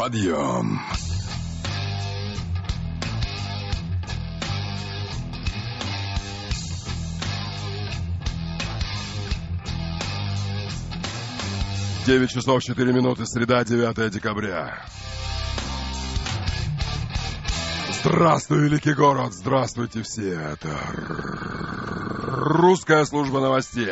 Подъем. Девять часов четыре минуты, среда, 9 декабря. Здравствуй, великий город! Здравствуйте все! Это русская служба новостей.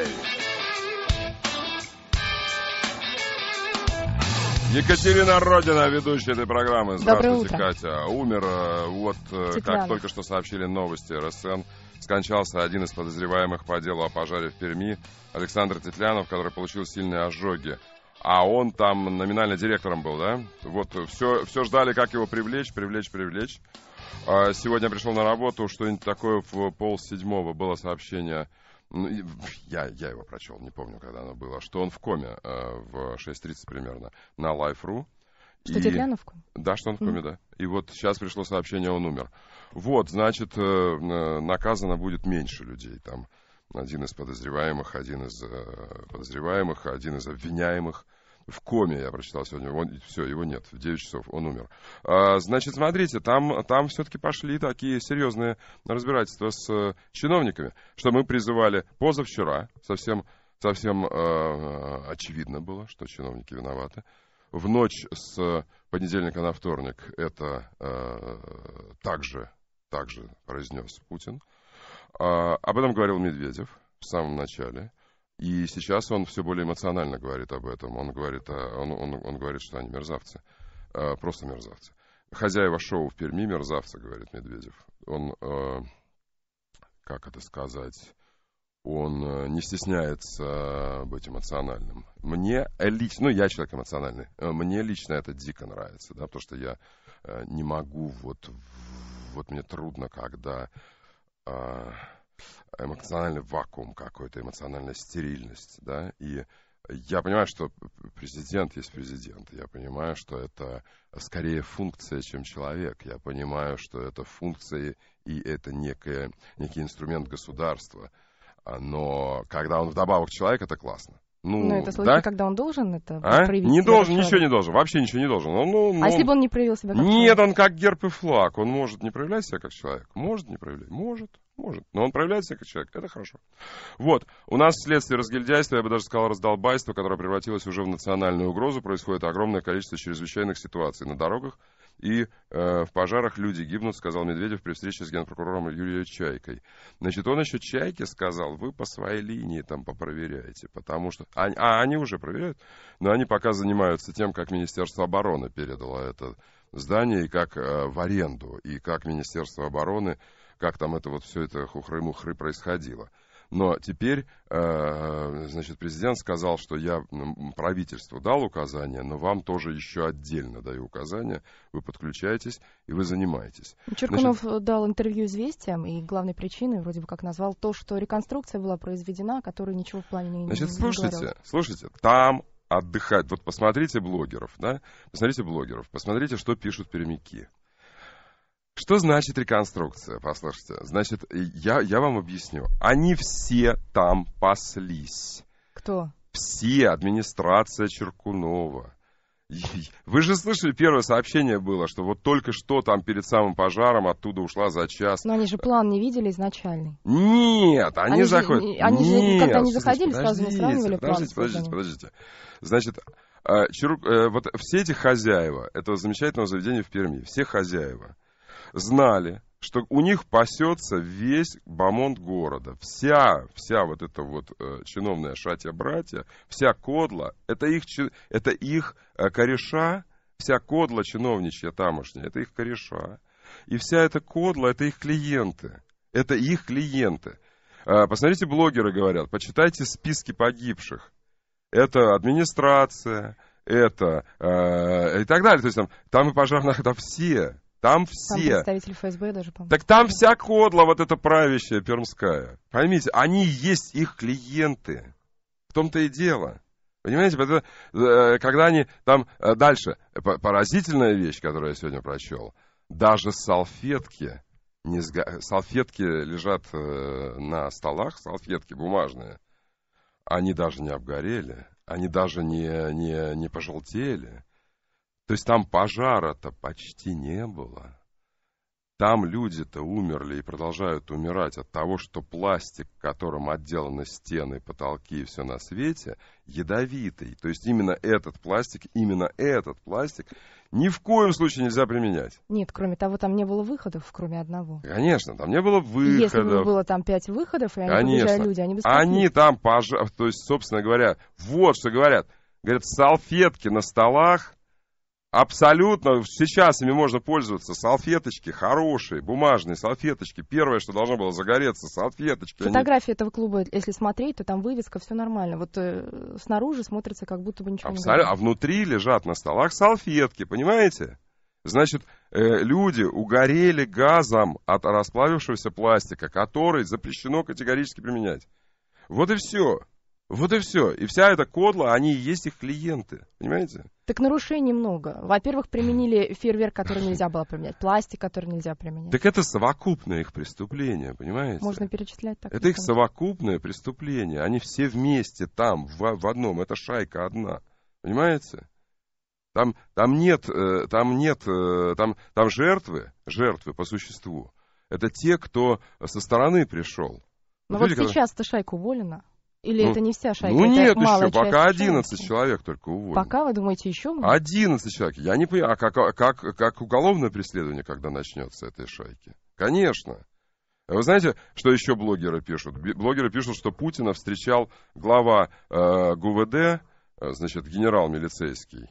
Екатерина Родина, ведущая этой программы. Здравствуйте, Катя. Умер, э, вот Стеклянов. Э, как только что сообщили новости РСН, скончался один из подозреваемых по делу о пожаре в Перми, Александр Тетлянов, который получил сильные ожоги. А он там номинально директором был, да? Вот все, э, все ждали, как его привлечь, привлечь, привлечь. А, сегодня пришел на работу, что-нибудь такое в пол седьмого было сообщение ну, я, я его прочел, не помню, когда оно было, что он в коме э, в 6.30 примерно на Life.ru. Что и... в коме? Да, что он в коме, mm. да. И вот сейчас пришло сообщение, он умер. Вот, значит, э, наказано будет меньше людей там. Один из подозреваемых, один из э, подозреваемых, один из обвиняемых – в коме, я прочитал сегодня. Он, все, его нет, в 9 часов он умер. А, значит, смотрите, там, там все-таки пошли такие серьезные разбирательства с э, чиновниками, что мы призывали позавчера, совсем, совсем э, э, очевидно было, что чиновники виноваты. В ночь с понедельника на вторник это э, также, также произнес Путин. А, а об этом говорил Медведев в самом начале. И сейчас он все более эмоционально говорит об этом. Он говорит, он, он, он говорит что они мерзавцы. А, просто мерзавцы. Хозяева шоу в Перми мерзавцы, говорит Медведев. Он, а, как это сказать, он а, не стесняется быть эмоциональным. Мне лично, ну я человек эмоциональный, мне лично это дико нравится, да, потому что я не могу вот, вот мне трудно, когда эмоциональный вакуум какой-то, эмоциональная стерильность, да, и я понимаю, что президент есть президент. Я понимаю, что это скорее функция, чем человек. Я понимаю, что это функция и это некое, некий инструмент государства. А, но когда он вдобавок человек, это классно. Ну, Но это случай, да? когда он должен это а? проявить. Не должен, человек. ничего не должен, вообще ничего не должен. Он, ну, а ну, а если бы он не проявил себя как Нет, человек? он как герб и флаг. Он может не проявлять себя как человек. Может не проявлять. Может. Может. Но он проявляется как человек. Это хорошо. Вот. У нас вследствие разгильдяйства, я бы даже сказал раздолбайства, которое превратилось уже в национальную угрозу, происходит огромное количество чрезвычайных ситуаций на дорогах и э, в пожарах люди гибнут, сказал Медведев при встрече с генпрокурором Юрием Чайкой. Значит, он еще Чайке сказал, вы по своей линии там попроверяете, потому что... А, а они уже проверяют, но они пока занимаются тем, как Министерство обороны передало это здание, и как э, в аренду, и как Министерство обороны как там это вот все это хухры-мухры происходило. Но теперь, э, значит, президент сказал, что я правительству дал указания, но вам тоже еще отдельно даю указания. Вы подключаетесь и вы занимаетесь. Черкунов Значит, дал интервью «Известиям», и главной причиной вроде бы как назвал то, что реконструкция была произведена, которой ничего в плане не Значит, слушайте, говорил. слушайте, там отдыхать. Вот посмотрите блогеров, да? Посмотрите блогеров, посмотрите, что пишут перемики. Что значит реконструкция? Послушайте, значит, я, я вам объясню. Они все там паслись. Кто? Все, администрация Черкунова. Вы же слышали, первое сообщение было, что вот только что там перед самым пожаром оттуда ушла за час. Но они же план не видели изначальный. Нет, они, они заходят. Же, они же, Нет, когда они заходили, сразу не сравнивали подождите, план. Подождите, подождите, подождите. Значит, э, Чирук, э, вот все эти хозяева этого замечательного заведения в Перми, все хозяева, знали, что у них пасется весь бамонт города. Вся, вся вот эта вот э, чиновная шатья-братья, вся кодла, это их, это их э, кореша, вся кодла чиновничья тамошняя, это их кореша. И вся эта кодла, это их клиенты. Это их клиенты. Э, посмотрите, блогеры говорят, почитайте списки погибших. Это администрация, это э, и так далее. То есть там, там и пожарных, там все там все. Там представитель ФСБ даже, по Так там вся кодла вот эта правящая пермская. Поймите, они есть их клиенты. В том-то и дело. Понимаете, э, когда они там э, дальше, поразительная вещь, которую я сегодня прочел, даже салфетки, не сго... салфетки лежат э, на столах, салфетки бумажные, они даже не обгорели, они даже не, не, не пожелтели. То есть там пожара-то почти не было. Там люди-то умерли и продолжают умирать от того, что пластик, которым отделаны стены, потолки и все на свете, ядовитый. То есть именно этот пластик, именно этот пластик ни в коем случае нельзя применять. Нет, кроме того, там не было выходов, кроме одного. Конечно, там не было выходов. Если бы было там пять выходов, и они Конечно. люди, они бы Они там пожар... То есть, собственно говоря, вот что говорят. Говорят, салфетки на столах абсолютно сейчас ими можно пользоваться. Салфеточки хорошие, бумажные салфеточки. Первое, что должно было загореться, салфеточки. Фотографии Они... этого клуба, если смотреть, то там вывеска, все нормально. Вот э, снаружи смотрится, как будто бы ничего Абсолют... не горит. А внутри лежат на столах салфетки, понимаете? Значит, э, люди угорели газом от расплавившегося пластика, который запрещено категорически применять. Вот и все. Вот и все. И вся эта кодла, они и есть их клиенты. Понимаете? Так нарушений много. Во-первых, применили фейерверк, который нельзя было применять, пластик, который нельзя применять. Так это совокупное их преступление, понимаете? Можно перечислять так. Это их совокупное преступление. Они все вместе там, в, в одном. Это шайка одна. Понимаете? Там, там нет, э, там нет, э, там, там жертвы, жертвы по существу. Это те, кто со стороны пришел. Но ну Люди, вот сейчас-то шайка уволена. Или ну, это не вся шайка? Ну нет еще, пока 11 шайки? человек только уволили. Пока, вы думаете, еще? Будет? 11 человек. Я не понимаю, а как, а как, как уголовное преследование, когда начнется этой шайки? Конечно. Вы знаете, что еще блогеры пишут? Блогеры пишут, что Путина встречал глава э, ГУВД, э, значит, генерал милицейский,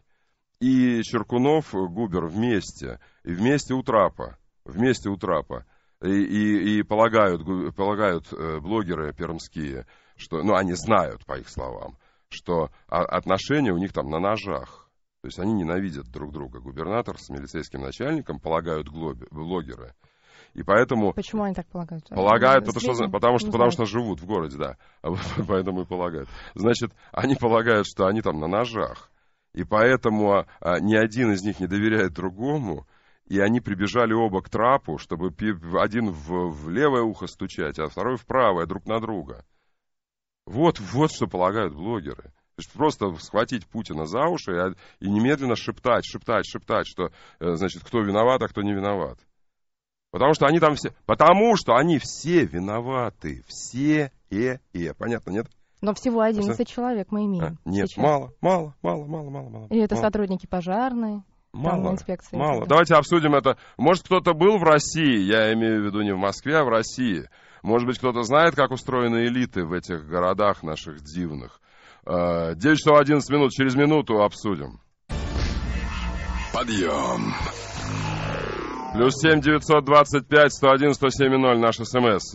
и Черкунов, Губер вместе, и вместе у трапа, вместе у трапа. И, и, и полагают, полагают э, блогеры пермские, что, ну, они знают, по их словам, что отношения у них там на ножах. То есть они ненавидят друг друга. Губернатор с милицейским начальником полагают глоби, блогеры. И поэтому... Почему они так полагают? Полагают, потому что, потому, что, потому что живут в городе, да. поэтому и полагают. Значит, они полагают, что они там на ножах. И поэтому а, а, ни один из них не доверяет другому. И они прибежали оба к трапу, чтобы один в, в левое ухо стучать, а второй в правое, друг на друга. Вот, вот что полагают блогеры. Просто схватить Путина за уши и, а, и немедленно шептать, шептать, шептать, что, э, значит, кто виноват, а кто не виноват. Потому что они там все... Потому что они все виноваты. Все и и. Понятно, нет? Но всего 11 а, человек мы имеем. А? Нет, сейчас. мало, мало, мало, мало, мало, мало. И это мало. сотрудники пожарные. Мало, там, инспекции. Мало. Давайте обсудим это. Может, кто-то был в России, я имею в виду не в Москве, а в России, может быть, кто-то знает, как устроены элиты в этих городах наших дивных. 9 э, часов 11 минут, через минуту обсудим. Подъем. Плюс 7 925 101 107 0 наш смс.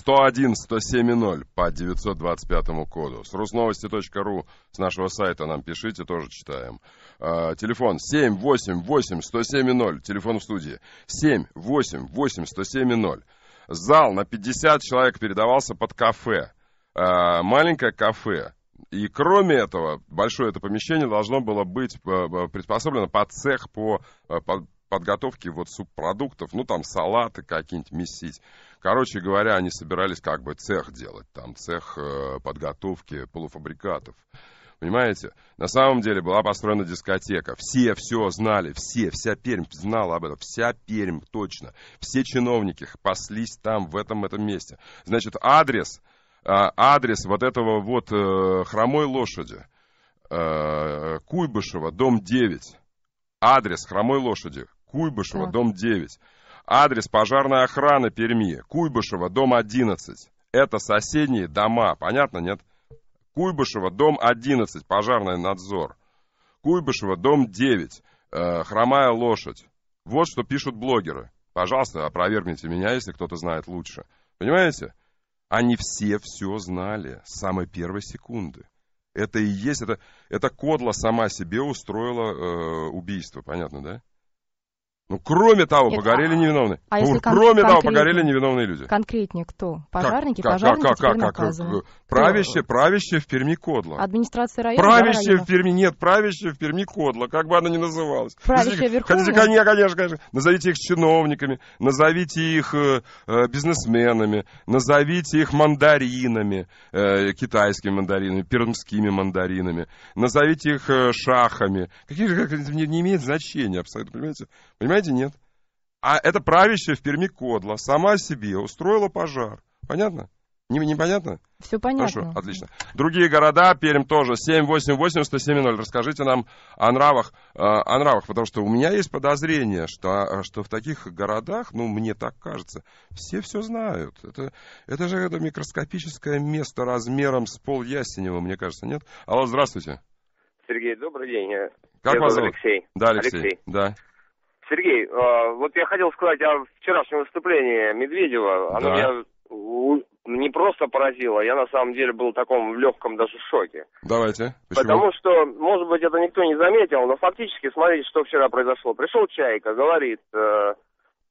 101 107 0 по 925 коду. С русновости.ру с нашего сайта нам пишите, тоже читаем. Э, телефон 788 8 107 0. Телефон в студии 788 8 107 0. Зал на 50 человек передавался под кафе. А, маленькое кафе. И кроме этого, большое это помещение должно было быть э, э, приспособлено под цех по, э, подготовке вот субпродуктов, ну там салаты какие-нибудь месить. Короче говоря, они собирались как бы цех делать, там цех подготовки полуфабрикатов. Понимаете? На самом деле была построена дискотека. Все все знали, все, вся Пермь знала об этом, вся Пермь точно. Все чиновники паслись там, в этом, этом месте. Значит, адрес, а, адрес вот этого вот э, хромой лошади, э, Куйбышева, дом 9. Адрес хромой лошади, Куйбышева, да. дом 9. Адрес пожарной охраны Перми, Куйбышева, дом 11. Это соседние дома, понятно, нет? Куйбышева, дом 11, пожарный надзор. Куйбышева, дом 9, э, хромая лошадь. Вот что пишут блогеры. Пожалуйста, опровергните меня, если кто-то знает лучше. Понимаете? Они все все знали с самой первой секунды. Это и есть, это, это Кодла сама себе устроила э, убийство, понятно, да? Ну, кроме того, Нет, погорели а, невиновные. А если кроме того, погорели невиновные люди. Конкретнее кто? Пожарники, как, пожарники как, как, как, как, как, э, правище, правище в Перми Кодла. Администрация района? Правящие района. в Перми, нет, правящие в Перми Кодла, как бы она ни называлась. Правящие Верховное? Хотите, конечно, конечно, конечно, назовите их чиновниками, назовите их э, э, бизнесменами, назовите их мандаринами, э, китайскими мандаринами, пермскими мандаринами, назовите их э, шахами. Какие же, как, не, не имеет значения абсолютно, понимаете? Понимаете? понимаете, нет. А это правящая в Перми кодла сама себе устроила пожар. Понятно? Не, непонятно? Все понятно. Хорошо, отлично. Другие города, Пермь тоже, 788 107 Расскажите нам о нравах, э, о нравах, потому что у меня есть подозрение, что, э, что в таких городах, ну, мне так кажется, все все знают. Это, это же это микроскопическое место размером с пол Ясенева, мне кажется, нет? Алло, здравствуйте. Сергей, добрый день. Как Я вас зовут? Алексей. Да, Алексей. Алексей. Да. Сергей, а, вот я хотел сказать о вчерашнем выступлении Медведева. Оно да. меня не просто поразило, я на самом деле был в таком легком даже шоке. Давайте. Почему? Потому что, может быть, это никто не заметил, но фактически, смотрите, что вчера произошло. Пришел Чайка, говорит, э,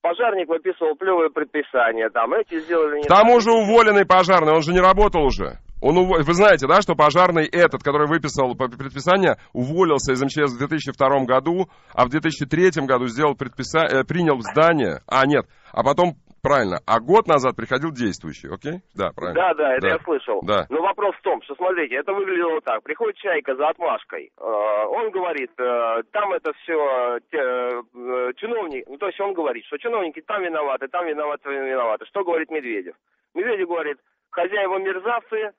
пожарник выписывал плевые предписания, там эти сделали... Не К тому же уволенный пожарный, он же не работал уже. Он, ув... вы знаете, да, что пожарный этот, который выписал предписание, уволился из МЧС в 2002 году, а в 2003 году сделал предписа, э, принял здание, а нет, а потом правильно. А год назад приходил действующий, окей? Да, правильно. Да, да, это да. я слышал. Да. Но вопрос в том, что смотрите, это выглядело так. Приходит чайка за отмашкой. Э, он говорит, э, там это все э, чиновник, ну то есть он говорит, что чиновники там виноваты, там виноваты, там виноваты. Что говорит Медведев? Медведев говорит, хозяева мерзавцы,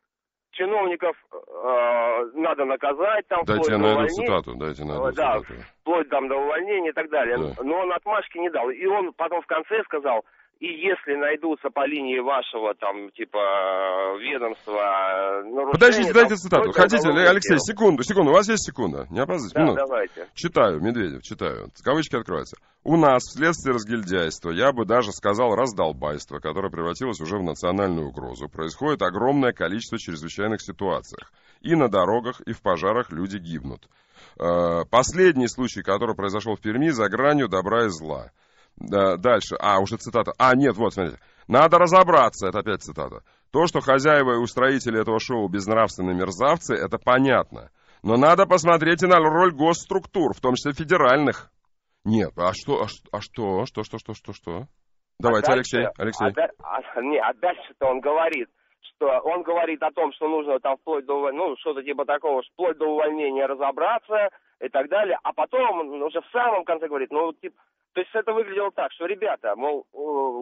чиновников э, надо наказать там. Дайте я найду цитату, дайте э, да, цитату. вплоть там до увольнения и так далее. Да. Но он отмашки не дал. И он потом в конце сказал, и если найдутся по линии вашего, там, типа, ведомства... Э, Подождите, дайте там, цитату. Хотите, Алексей, секунду, секунду, у вас есть секунда? Не опаздывайте. Да, минут. давайте. Читаю, Медведев, читаю. Кавычки открываются. У нас вследствие разгильдяйства, я бы даже сказал раздолбайства, которое превратилось уже в национальную угрозу, происходит огромное количество чрезвычайных ситуаций. И на дорогах, и в пожарах люди гибнут. Э, последний случай, который произошел в Перми, за гранью добра и зла – дальше. А, уже цитата. А, нет, вот, смотрите. Надо разобраться, это опять цитата. То, что хозяева и устроители этого шоу безнравственные мерзавцы, это понятно. Но надо посмотреть и на роль госструктур, в том числе федеральных. Нет, а что, а, а что, что, что, что, что, что? Давайте, а дальше, Алексей, Алексей. А, а, не, а дальше-то он говорит, что он говорит о том, что нужно там вплоть до, ну, что-то типа такого, вплоть до увольнения разобраться и так далее, а потом уже в самом конце говорит, ну, типа, то есть это выглядело так, что, ребята, мол, э,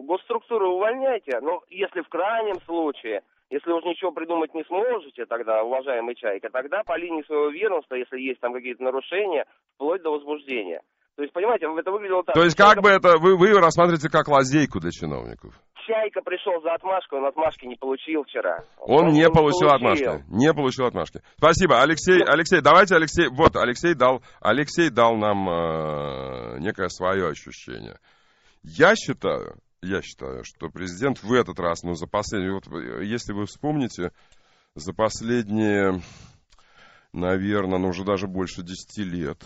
госструктуры увольняйте, но если в крайнем случае, если уж ничего придумать не сможете тогда, уважаемый Чайка, тогда по линии своего ведомства, если есть там какие-то нарушения, вплоть до возбуждения – то есть, понимаете, это выглядело так. То есть, как бы это, вы, вы рассматриваете как лазейку для чиновников? Чайка пришел за отмашку, он отмашки не получил вчера. Он, он не, не получил, получил отмашки, не получил отмашки. Спасибо, Алексей, Алексей, давайте, Алексей, вот, Алексей дал, Алексей дал нам э, некое свое ощущение. Я считаю, я считаю, что президент в этот раз, ну, за последний, вот, если вы вспомните, за последние, наверное, ну, уже даже больше 10 лет,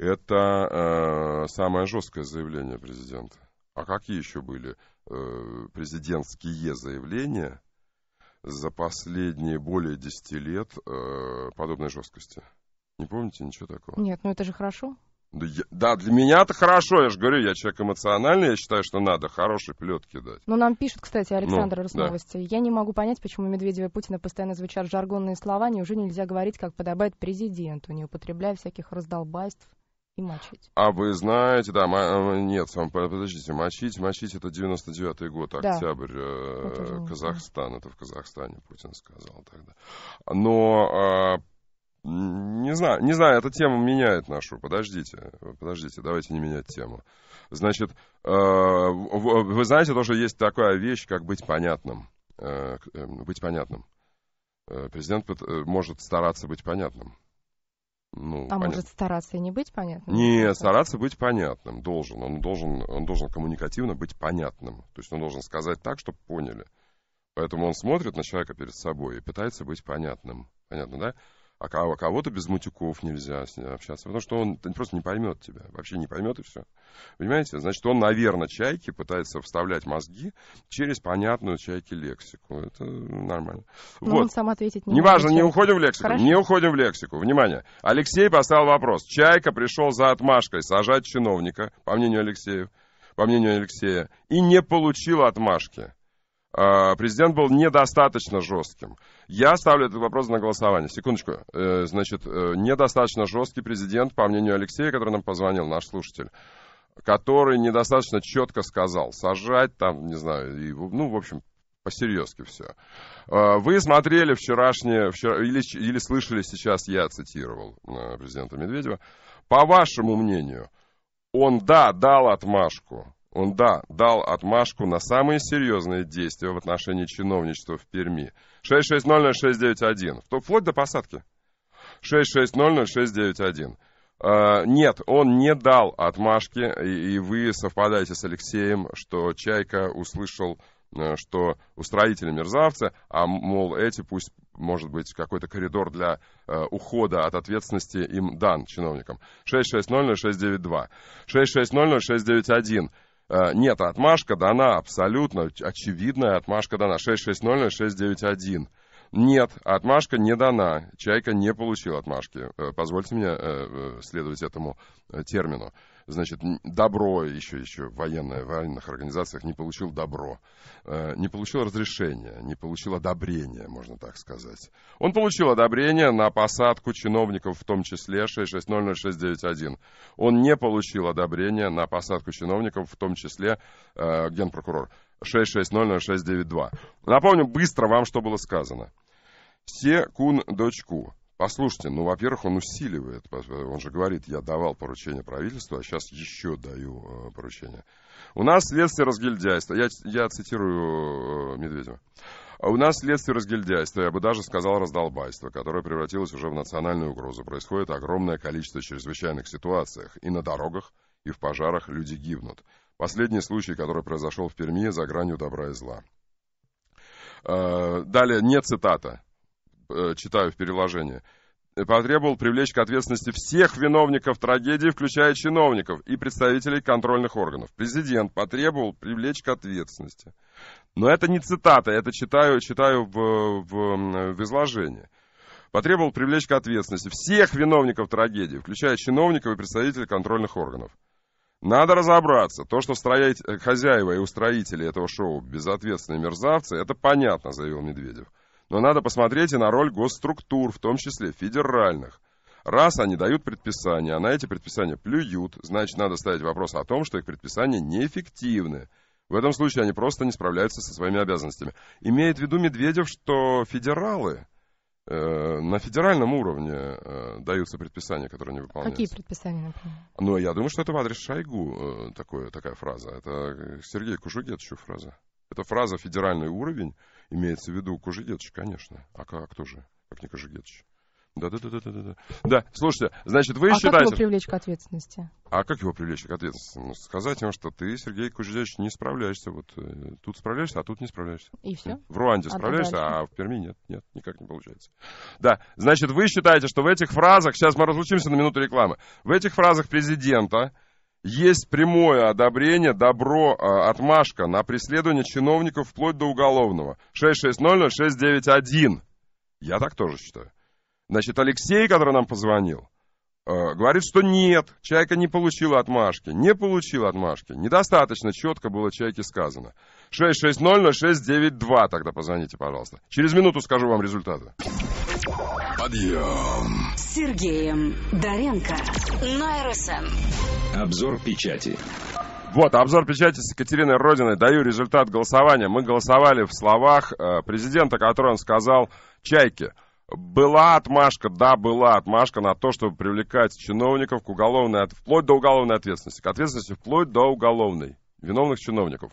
это э, самое жесткое заявление президента. А какие еще были э, президентские заявления за последние более 10 лет э, подобной жесткости? Не помните ничего такого? Нет, ну это же хорошо. Да, я, да, для меня это хорошо, я же говорю, я человек эмоциональный, я считаю, что надо хорошие плетки дать. Но ну, нам пишут, кстати, Александр ну, Росновости. Да. Я не могу понять, почему Медведева и Путина постоянно звучат жаргонные слова, неужели нельзя говорить, как подобает президенту, не употребляя всяких раздолбайств и мочить. А вы знаете, да, э, нет, подождите, мочить, мочить это 99-й год, октябрь да. Э, Казахстан, это в Казахстане Путин сказал тогда. Но а, не знаю, не знаю, эта тема меняет нашу. Подождите, подождите, давайте не менять тему. Значит, э, вы знаете, тоже есть такая вещь, как быть понятным. Быть понятным. Президент может стараться быть понятным. Ну, а понятно. может стараться и не быть понятным? Не, стараться быть понятным должен. Он должен, он должен коммуникативно быть понятным. То есть он должен сказать так, чтобы поняли. Поэтому он смотрит на человека перед собой и пытается быть понятным. Понятно, да? А у а кого-то без мутюков нельзя с ним э, общаться, потому что он просто не поймет тебя, вообще не поймет и все. Понимаете? Значит, он, наверное, чайки пытается вставлять мозги через понятную чайки лексику. Это нормально. Но ну, вот. он сам ответить не Неважно, не уходим в лексику, Хорошо. не уходим в лексику. Внимание. Алексей поставил вопрос. Чайка пришел за отмашкой сажать чиновника, по мнению Алексея, по мнению Алексея, и не получил отмашки. А, президент был недостаточно жестким. Я ставлю этот вопрос на голосование. Секундочку. Э, значит, э, недостаточно жесткий президент, по мнению Алексея, который нам позвонил, наш слушатель, который недостаточно четко сказал, сажать там, не знаю, и, ну, в общем, по-серьезки все. Э, вы смотрели вчерашнее, вчера, или, или слышали сейчас, я цитировал президента Медведева, по вашему мнению, он, да, дал отмашку, он, да, дал отмашку на самые серьезные действия в отношении чиновничества в Перми. 6600691, вплоть до посадки. 6600691. Uh, а, нет, он не дал отмашки, и, и вы совпадаете с Алексеем, что Чайка услышал, э, что устроители мерзавцы, а, мол, эти пусть, может быть, какой-то коридор для uh, ухода от ответственности им дан чиновникам. 6600692. 6600691. Э, нет, отмашка дана абсолютно, очевидная отмашка дана. 660 Нет, отмашка не дана. Чайка не получил отмашки. Э, позвольте мне э, следовать этому термину значит, добро, еще, еще в военных, организациях не получил добро, э, не получил разрешения, не получил одобрения, можно так сказать. Он получил одобрение на посадку чиновников, в том числе 6600691 Он не получил одобрения на посадку чиновников, в том числе э, генпрокурор 6600692. Напомню быстро вам, что было сказано. Секундочку. Послушайте, ну, во-первых, он усиливает. Он же говорит, я давал поручение правительству, а сейчас еще даю э, поручение. У нас следствие разгильдяйства. Я, я цитирую э, Медведева. У нас следствие разгильдяйства, я бы даже сказал раздолбайство, которое превратилось уже в национальную угрозу. Происходит огромное количество чрезвычайных ситуаций. И на дорогах, и в пожарах люди гибнут. Последний случай, который произошел в Перми, за гранью добра и зла. Э, далее, не цитата. Э, читаю в переложении, э, потребовал привлечь к ответственности всех виновников трагедии, включая чиновников и представителей контрольных органов. Президент потребовал привлечь к ответственности. Но это не цитата, это читаю, читаю в, в, в изложении. Потребовал привлечь к ответственности всех виновников трагедии, включая чиновников и представителей контрольных органов. Надо разобраться. То, что строить, э, хозяева и устроители этого шоу безответственные мерзавцы, это понятно, заявил Медведев. Но надо посмотреть и на роль госструктур, в том числе федеральных. Раз они дают предписания, а на эти предписания плюют, значит, надо ставить вопрос о том, что их предписания неэффективны. В этом случае они просто не справляются со своими обязанностями. Имеет в виду Медведев, что федералы э, на федеральном уровне э, даются предписания, которые не выполняются. Какие предписания, например? Ну, я думаю, что это в адрес Шойгу э, такое, такая фраза. Это э, Сергей Кужуги, фраза. Это фраза «федеральный уровень». Имеется в виду Кожегетович, конечно. А как, а кто же, как не Кожегетович? Да-да-да-да-да. Да, слушайте, значит, вы а считаете... А как его привлечь к ответственности? А как его привлечь к ответственности? Ну, сказать ему, что ты, Сергей Кужевич, не справляешься. Вот э, тут справляешься, а тут не справляешься. И все? В Руанде а справляешься, а в Перми нет. Нет, никак не получается. Да, значит, вы считаете, что в этих фразах... Сейчас мы разлучимся на минуту рекламы. В этих фразах президента есть прямое одобрение, добро, а, отмашка на преследование чиновников вплоть до уголовного. 6600691. Я так тоже считаю. Значит, Алексей, который нам позвонил, а, говорит, что нет, Чайка не получила отмашки. Не получила отмашки. Недостаточно четко было Чайке сказано. 6600692 тогда позвоните, пожалуйста. Через минуту скажу вам результаты. Подъем. С Сергеем Доренко на РСН. Обзор печати. Вот, обзор печати с Екатериной Родиной. Даю результат голосования. Мы голосовали в словах э, президента, который он сказал «Чайки». Была отмашка, да, была отмашка на то, чтобы привлекать чиновников к уголовной, вплоть до уголовной ответственности. К ответственности вплоть до уголовной виновных чиновников.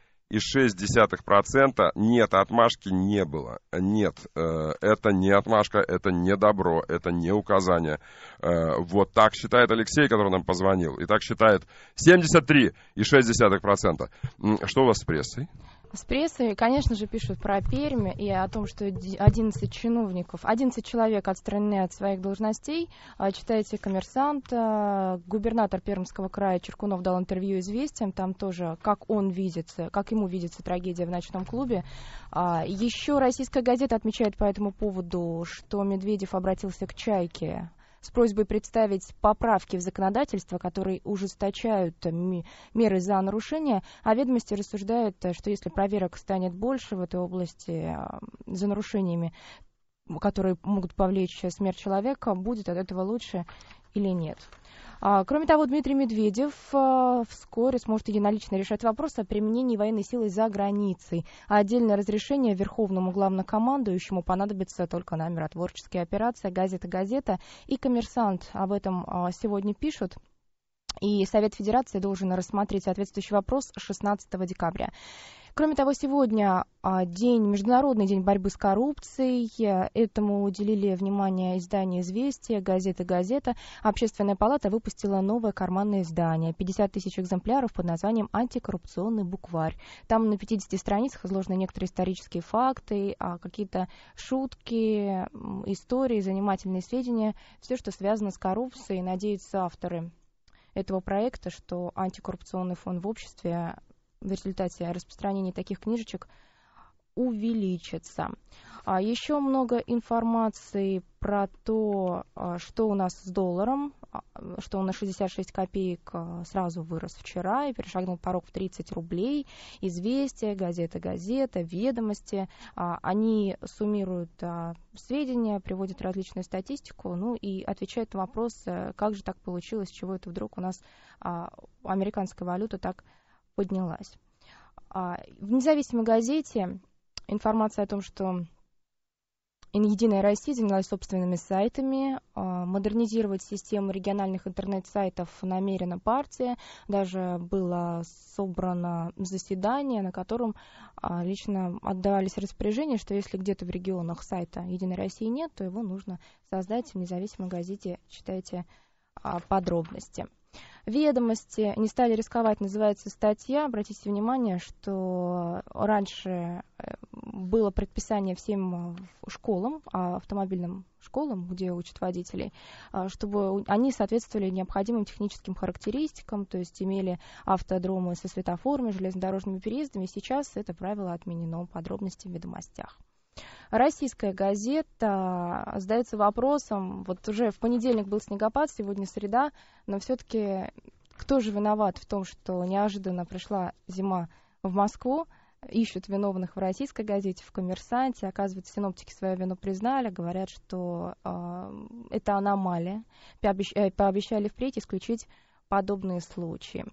6,6%. Нет, отмашки не было. Нет, э, это не отмашка, это не добро, это не указание. Э, вот так считает Алексей, который нам позвонил. И так считает 73,6%. Что у вас с прессой? С прессой, конечно же, пишут про Пермь и о том, что 11 чиновников, 11 человек отстранены от своих должностей. А, Читаете «Коммерсант», губернатор Пермского края Черкунов дал интервью «Известиям», там тоже, как он видится, как ему видится трагедия в ночном клубе. А, еще российская газета отмечает по этому поводу, что Медведев обратился к «Чайке», с просьбой представить поправки в законодательство, которые ужесточают э, меры за нарушения. а ведомости рассуждают, э, что если проверок станет больше в этой области э, за нарушениями, которые могут повлечь смерть человека, будет от этого лучше или нет. А, кроме того, Дмитрий Медведев а, вскоре сможет единолично решать вопрос о применении военной силы за границей, а отдельное разрешение Верховному главнокомандующему понадобится только на миротворческие операции «Газета Газета» и «Коммерсант». Об этом а, сегодня пишут. И Совет Федерации должен рассмотреть соответствующий вопрос 16 декабря. Кроме того, сегодня а, день, Международный день борьбы с коррупцией. Этому уделили внимание издание «Известия», газета «Газета». Общественная палата выпустила новое карманное издание. 50 тысяч экземпляров под названием «Антикоррупционный букварь». Там на 50 страницах изложены некоторые исторические факты, а, какие-то шутки, истории, занимательные сведения. Все, что связано с коррупцией, надеются авторы этого проекта, что антикоррупционный фон в обществе в результате распространения таких книжечек увеличится. А еще много информации про то, а, что у нас с долларом, а, что он на 66 копеек а, сразу вырос вчера и перешагнул порог в 30 рублей. Известия, газета, газета, ведомости. Они суммируют сведения, приводят различную статистику, ну и отвечают на вопрос, э, как же так получилось, чего это вдруг у нас американская валюта так поднялась. А, в независимой газете информация о том, что «Единая Россия» занялась собственными сайтами. А, модернизировать систему региональных интернет-сайтов намерена партия. Даже было собрано заседание, на котором а, лично отдавались распоряжения, что если где-то в регионах сайта «Единой России» нет, то его нужно создать в независимой газете. Читайте подробности. Ведомости не стали рисковать, называется статья. Обратите внимание, что раньше э, было предписание всем э, школам, а, автомобильным школам, где учат водителей, а, чтобы они соответствовали необходимым техническим характеристикам, то есть имели автодромы со светофорами, железнодорожными переездами. Сейчас это правило отменено. Подробности в ведомостях. Российская газета задается вопросом, вот уже в понедельник был снегопад, сегодня среда, но все-таки кто же виноват в том, что неожиданно пришла зима в Москву? ищут виновных в российской газете, в коммерсанте. Оказывается, синоптики свою вину признали, говорят, что э, это аномалия. Э, пообещали впредь исключить подобные случаи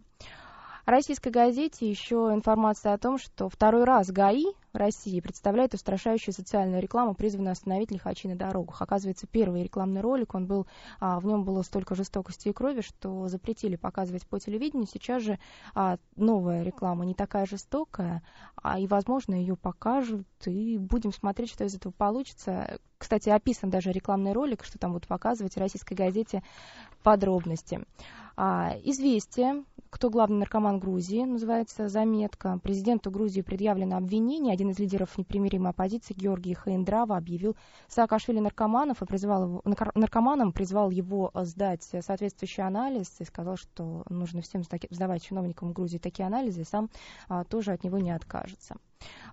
российской газете еще информация о том, что второй раз ГАИ России представляет устрашающую социальную рекламу, призванную остановить лихачи на дорогах. Оказывается, первый рекламный ролик, он был, а, в нем было столько жестокости и крови, что запретили показывать по телевидению. Сейчас же а, новая реклама не такая жестокая, а, и, возможно, ее покажут, и будем смотреть, что из этого получится. Кстати, описан даже рекламный ролик, что там будут показывать в российской газете подробности. А, «Известия», кто главный наркоман Грузии, называется заметка. Президенту Грузии предъявлено обвинение. Один из лидеров непримиримой оппозиции, Георгий Хаиндрава, объявил Саакашвили наркоманов и призвал его, наркоманом, призвал его э, сдать соответствующий анализ и сказал, что нужно всем сдавать чиновникам Грузии такие анализы, и сам а, тоже от него не откажется.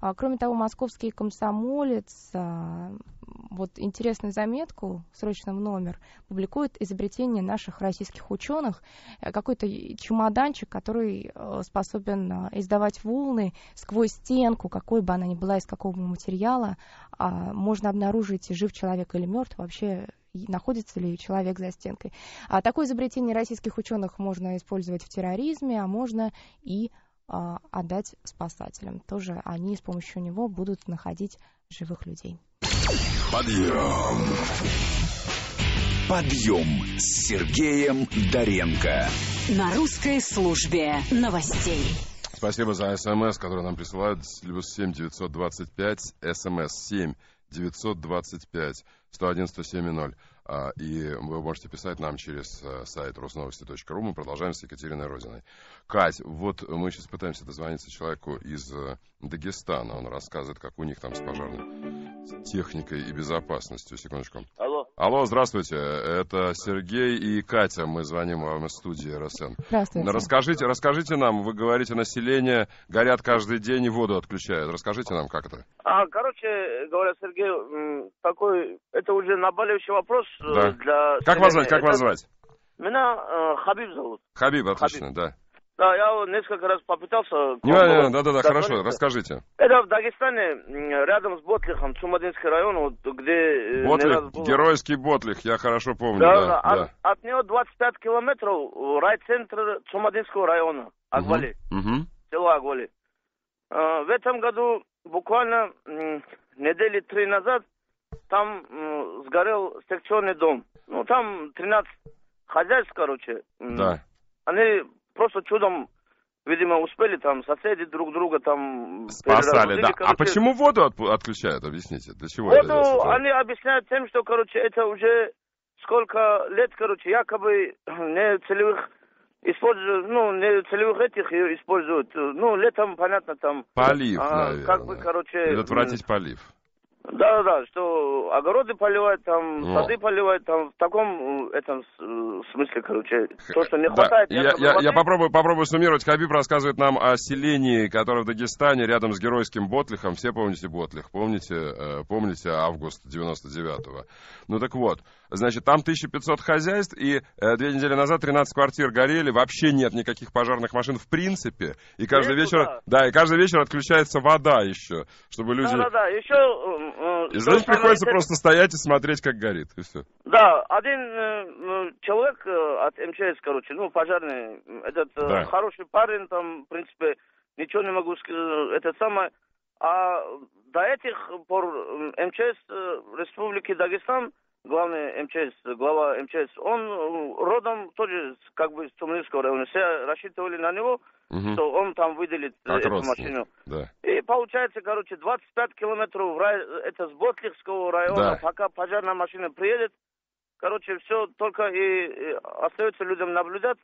А, кроме того, московский комсомолец, а, вот интересную заметку срочно в номер, публикует изобретение наших российских ученых, э, какой-то чемоданчик, который э, способен а, издавать волны сквозь стенку, какой бы она ни была, из какого бы материала, можно обнаружить, жив человек или мертв, вообще находится ли человек за стенкой. А такое изобретение российских ученых можно использовать в терроризме, а можно и а, отдать спасателям. Тоже они с помощью него будут находить живых людей. Подъем! Подъем с Сергеем Доренко. На русской службе новостей. Спасибо за СМС, который нам присылают. Плюс 7 925, СМС 7 925, 101 107 0. А, и вы можете писать нам через э, сайт rosnovosti.ru. Мы продолжаем с Екатериной Розиной. Кать, вот мы сейчас пытаемся дозвониться человеку из э, Дагестана. Он рассказывает, как у них там с пожарной техникой и безопасностью. Секундочку. Алло. Алло, здравствуйте. Это Сергей и Катя. Мы звоним вам из студии РСН. Здравствуйте. Расскажите, расскажите нам, вы говорите, население горят каждый день и воду отключают. Расскажите нам, как это. А, короче говоря, Сергей, такой, это уже наболевший вопрос э, да. для... Как вас звать, как это... вас звать? Меня э, Хабиб зовут. Хабиб, отлично, Хабиб. да. Да, я несколько раз попытался... Не, не, да, да, да, хорошо, расскажите. Это в Дагестане, рядом с Ботлихом, Чумадинский район, вот где... Э, Ботлих, геройский Ботлих, я хорошо помню, да. да, да. От, от него 25 километров э, райцентр Чумадинского района, Агвали, угу, угу. село Агвали. Э, в этом году, буквально недели три назад, там сгорел секционный дом. Ну, там 13 хозяйств, короче. Да. Они просто чудом, видимо, успели там соседи друг друга там... Спасали, да. А короче. А почему воду от, отключают, объясните? Для чего воду это они объясняют тем, что, короче, это уже сколько лет, короче, якобы не целевых используют, ну, не целевых этих используют. Ну, летом, понятно, там... Полив, а, наверное. Как бы, короче... Предотвратить полив. Да, да, да, что огороды поливать, там, Во. Ну. сады поливать, там, в таком э, этом э, смысле, короче, то, что не хватает. Да. Я, я, я попробую, попробую суммировать. Хабиб рассказывает нам о селении, которое в Дагестане рядом с геройским Ботлихом. Все помните Ботлих, помните, э, помните август 99-го. Ну так вот, Значит, там 1500 хозяйств, и э, две недели назад 13 квартир горели, вообще нет никаких пожарных машин в принципе. И каждый Это вечер, да. да, и каждый вечер отключается вода еще, чтобы люди... Да-да-да, еще... Э, и значит, приходится просто стоять и смотреть, как горит, и все. Да, один э, человек э, от МЧС, короче, ну, пожарный, этот э, да. хороший парень, там, в принципе, ничего не могу сказать, э, это самое... А до этих пор МЧС Республики Дагестан главный МЧС, глава МЧС, он э, родом тоже как бы с Тумлинского района. Все рассчитывали на него, угу. что он там выделит как э, эту машину. Да. И получается, короче, 25 километров в рай... Э, это с Ботлихского района, да. пока пожарная машина приедет. Короче, все только и, остается людям наблюдать.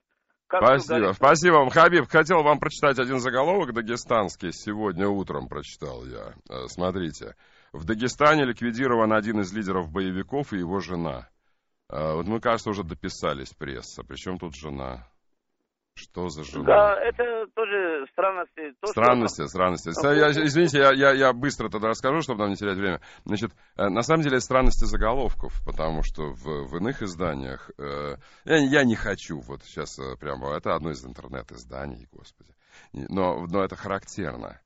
Как спасибо, спасибо вам, Хабиб. Хотел вам прочитать один заголовок дагестанский. Сегодня утром прочитал я. Смотрите. В Дагестане ликвидирован один из лидеров боевиков и его жена. А, вот мы, кажется, уже дописались пресса. Причем тут жена? Что за жена? Да, это тоже странности. То, странности, что... странности. Я, извините, я, я, я быстро тогда расскажу, чтобы нам не терять время. Значит, э, на самом деле странности заголовков, потому что в, в иных изданиях... Э, я, я не хочу вот сейчас э, прямо... Это одно из интернет-изданий, господи. Но, но это характерно.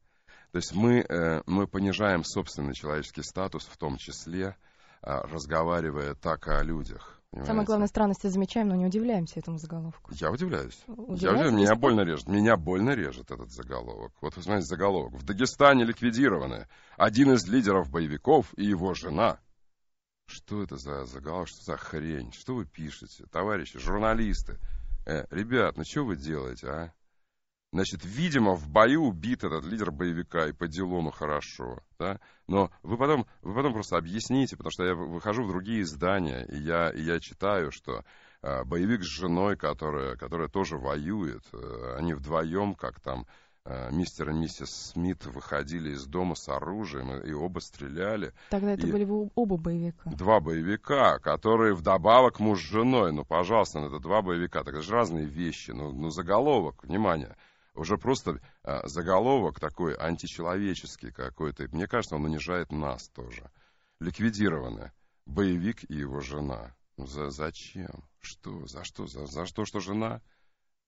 То есть мы, э, мы понижаем собственный человеческий статус, в том числе а, разговаривая так о людях. Понимаете? Самое главное, странности замечаем, но не удивляемся этому заголовку. Я удивляюсь. Я удивляюсь меня больно режет. Меня больно режет этот заголовок. Вот вы знаете заголовок. В Дагестане ликвидированы один из лидеров боевиков и его жена. Что это за заголовок, что за хрень? Что вы пишете, товарищи, журналисты? Э, ребят, ну что вы делаете, а? Значит, видимо, в бою убит этот лидер боевика, и по Дилону хорошо, да? Но вы потом, вы потом просто объясните, потому что я выхожу в другие издания, и я, и я читаю, что э, боевик с женой, которая, которая тоже воюет, э, они вдвоем, как там э, мистер и миссис Смит, выходили из дома с оружием, и, и оба стреляли. Тогда это и были бы оба боевика. Два боевика, которые вдобавок муж с женой. Ну, пожалуйста, ну, это два боевика. Так это же разные вещи. Ну, ну заголовок, внимание уже просто а, заголовок такой античеловеческий какой-то. Мне кажется, он унижает нас тоже. Ликвидированы боевик и его жена. Ну, за, зачем? Что? За что? За, за что, что жена?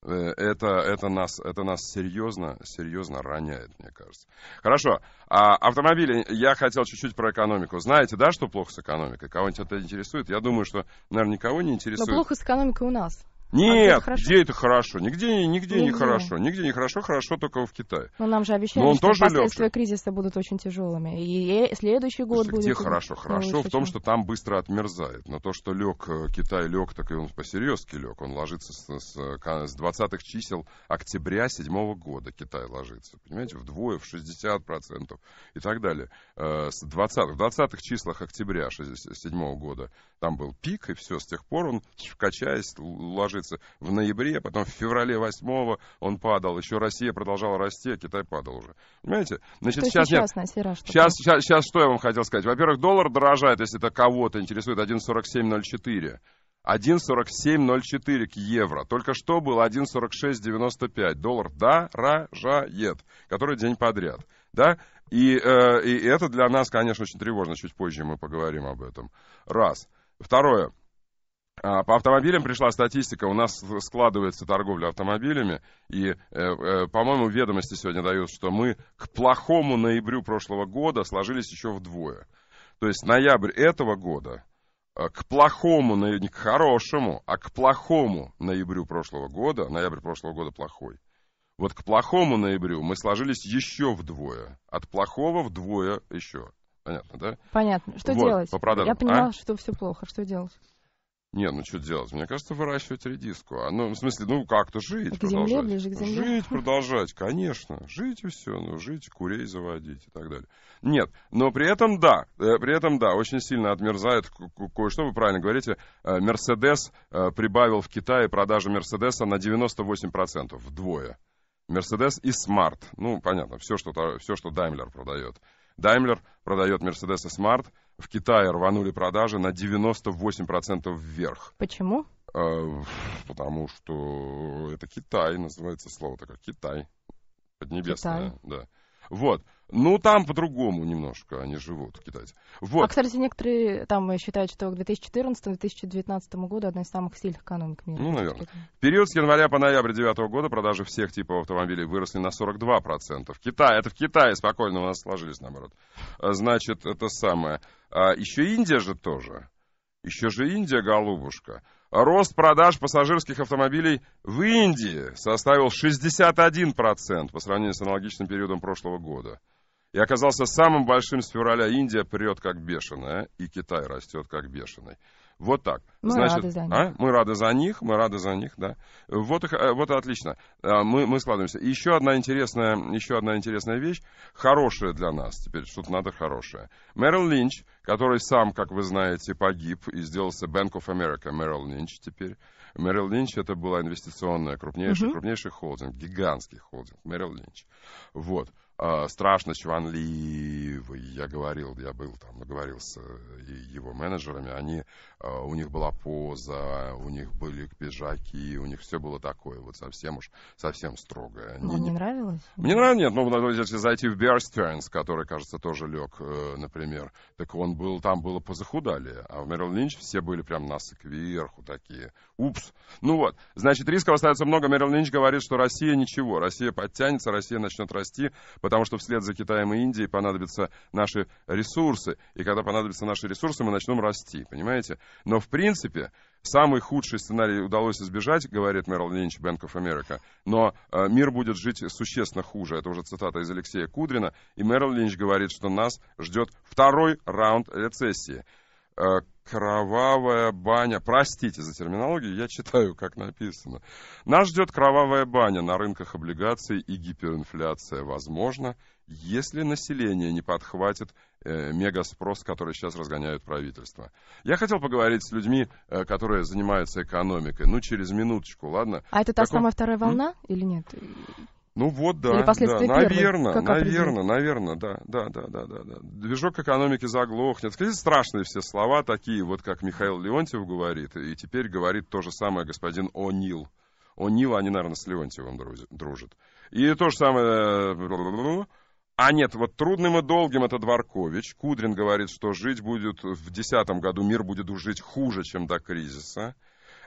Э, это, это, нас, это нас серьезно, серьезно роняет, мне кажется. Хорошо. А автомобили, я хотел чуть-чуть про экономику. Знаете, да, что плохо с экономикой? Кого-нибудь это интересует? Я думаю, что, наверное, никого не интересует. Но плохо с экономикой у нас. А Нет, а где, это хорошо? Нигде, нигде Нигде. не хорошо. Нигде не хорошо, хорошо только в Китае. Но ну, нам же обещали, он что тоже последствия легче. кризиса будут очень тяжелыми. И э, следующий год Слушайте, будет... Где хорошо? Хорошо лучше, в том, что там быстро отмерзает. Но то, что лег э, Китай лег, так и он посерьезки лег. Он ложится с, с, с 20-х чисел октября седьмого года Китай ложится. Понимаете, вдвое, в 60% и так далее. Э, с 20 в 20-х числах октября седьмого года там был пик, и все, с тех пор он, качаясь, ложится вершиться в ноябре, а потом в феврале 8 он падал, еще Россия продолжала расти, а Китай падал уже. Понимаете? Значит, что сейчас, сейчас, нет, сфера, что сейчас, сейчас, сейчас что я вам хотел сказать? Во-первых, доллар дорожает, если это кого-то интересует, 1,4704. 1,4704 к евро. Только что было 1,4695. Доллар дорожает, который день подряд. Да? И, э, и это для нас, конечно, очень тревожно. Чуть позже мы поговорим об этом. Раз. Второе. А, по автомобилям пришла статистика, у нас складывается торговля автомобилями, и, э, э, по-моему, ведомости сегодня дают, что мы к плохому ноябрю прошлого года сложились еще вдвое. То есть ноябрь этого года а, к плохому, не к хорошему, а к плохому ноябрю прошлого года, ноябрь прошлого года плохой, вот к плохому ноябрю мы сложились еще вдвое, от плохого вдвое еще. Понятно, да? Понятно. Что вот, делать? По Я поняла, а? что все плохо. Что делать? Не, ну что делать? Мне кажется, выращивать редиску. А, ну, в смысле, ну как-то жить, к продолжать. Земле, ближе к земле. Жить, продолжать, конечно. Жить и все. Ну, жить, курей заводить и так далее. Нет, но при этом да, э, при этом да, очень сильно отмерзает кое-что, вы правильно говорите. Э, Мерседес э, прибавил в Китае продажи Мерседеса на 98%, вдвое. Мерседес и Смарт. Ну, понятно, все, что, все, что Daimler продает. Daimler продает Mercedes Smart. В Китае рванули продажи на 98% вверх. Почему? Э, потому что это Китай, называется слово такое, Китай. Поднебесное, Китай. да. Вот. Ну, там по-другому немножко они живут, китайцы. Вот. А, кстати, некоторые там считают, что к 2014-2019 году одна из самых сильных экономик мира. Ну, наверное. В период с января по ноябрь 2009 года продажи всех типов автомобилей выросли на 42%. В Китае, это в Китае спокойно у нас сложились, наоборот. А, значит, это самое. А еще Индия же тоже. Еще же Индия, голубушка. Рост продаж пассажирских автомобилей в Индии составил 61% по сравнению с аналогичным периодом прошлого года и оказался самым большим с февраля. Индия прет как бешеная, и Китай растет как бешеный. Вот так. Мы Значит, рады за них. А? Мы рады за них, мы рады за них, да. Вот, их, э, вот отлично. А, мы, мы складываемся. Еще одна, интересная, еще одна интересная вещь, хорошая для нас теперь, что-то надо хорошее. Мэрил Линч, который сам, как вы знаете, погиб и сделался Bank of America, Мэрил Линч теперь. Мэрил Линч это была инвестиционная, крупнейшая, uh-huh. крупнейший холдинг, гигантский холдинг, Мэрил Линч. Вот. А, страшность Юан я говорил, я был там, договорился и его менеджерами, они Э, у них была поза, у них были пиджаки, у них все было такое, вот совсем уж, совсем строгое. Мне ну, не, не нравилось? Мне нравилось, нет, ну, если зайти в Bear Stearns, который, кажется, тоже лег, э, например, так он был, там было позахудали, а в Мэрил Линч все были прям нас кверху такие, упс. Ну вот, значит, рисков остается много, Мэрил Линч говорит, что Россия ничего, Россия подтянется, Россия начнет расти, потому что вслед за Китаем и Индией понадобятся наши ресурсы, и когда понадобятся наши ресурсы, мы начнем расти, понимаете? Но в принципе самый худший сценарий удалось избежать, говорит Мерл Линч, Bank of America, но э, мир будет жить существенно хуже. Это уже цитата из Алексея Кудрина. И Мерл Линч говорит, что нас ждет второй раунд рецессии. Э, кровавая баня. Простите за терминологию, я читаю, как написано. Нас ждет кровавая баня на рынках облигаций и гиперинфляция, возможно, если население не подхватит э, мега который сейчас разгоняют правительство. Я хотел поговорить с людьми, э, которые занимаются экономикой. Ну, через минуточку, ладно? А это та Таком... самая вторая волна М? или нет? Ну вот, да, да первой, наверное, наверное, наверное, да, да, да, да, да, да. Движок экономики заглохнет. Скажите, страшные все слова такие, вот как Михаил Леонтьев говорит, и теперь говорит то же самое господин О'Нил. О'Нил, они, наверное, с Леонтьевым дружат. И то же самое э, а нет, вот трудным и долгим это Дворкович. Кудрин говорит, что жить будет в 2010 году, мир будет жить хуже, чем до кризиса.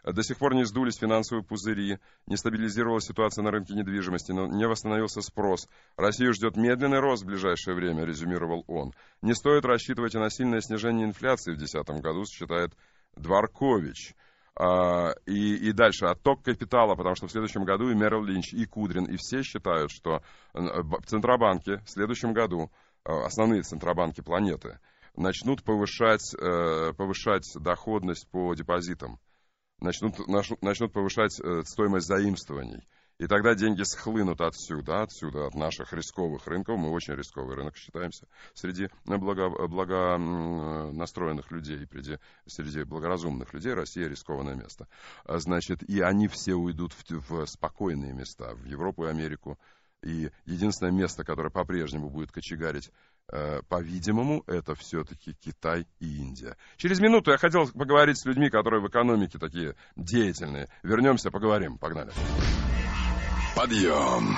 До сих пор не сдулись финансовые пузыри, не стабилизировалась ситуация на рынке недвижимости, но не восстановился спрос. Россию ждет медленный рост в ближайшее время, резюмировал он. Не стоит рассчитывать и на сильное снижение инфляции в 2010 году, считает Дворкович. А, и, и дальше отток капитала, потому что в следующем году и Мерл Линч, и Кудрин, и все считают, что э, центробанки в следующем году, а, основные центробанки планеты, начнут повышать, э, повышать доходность по депозитам, начнут, начнут повышать э, стоимость заимствований. И тогда деньги схлынут отсюда, отсюда, от наших рисковых рынков. Мы очень рисковый рынок считаемся среди благонастроенных благо людей, среди, среди благоразумных людей Россия рискованное место. А значит, и они все уйдут в, в спокойные места, в Европу и Америку. И единственное место, которое по-прежнему будет кочегарить, э, по-видимому, это все-таки Китай и Индия. Через минуту я хотел поговорить с людьми, которые в экономике такие деятельные. Вернемся, поговорим. Погнали. Подъем.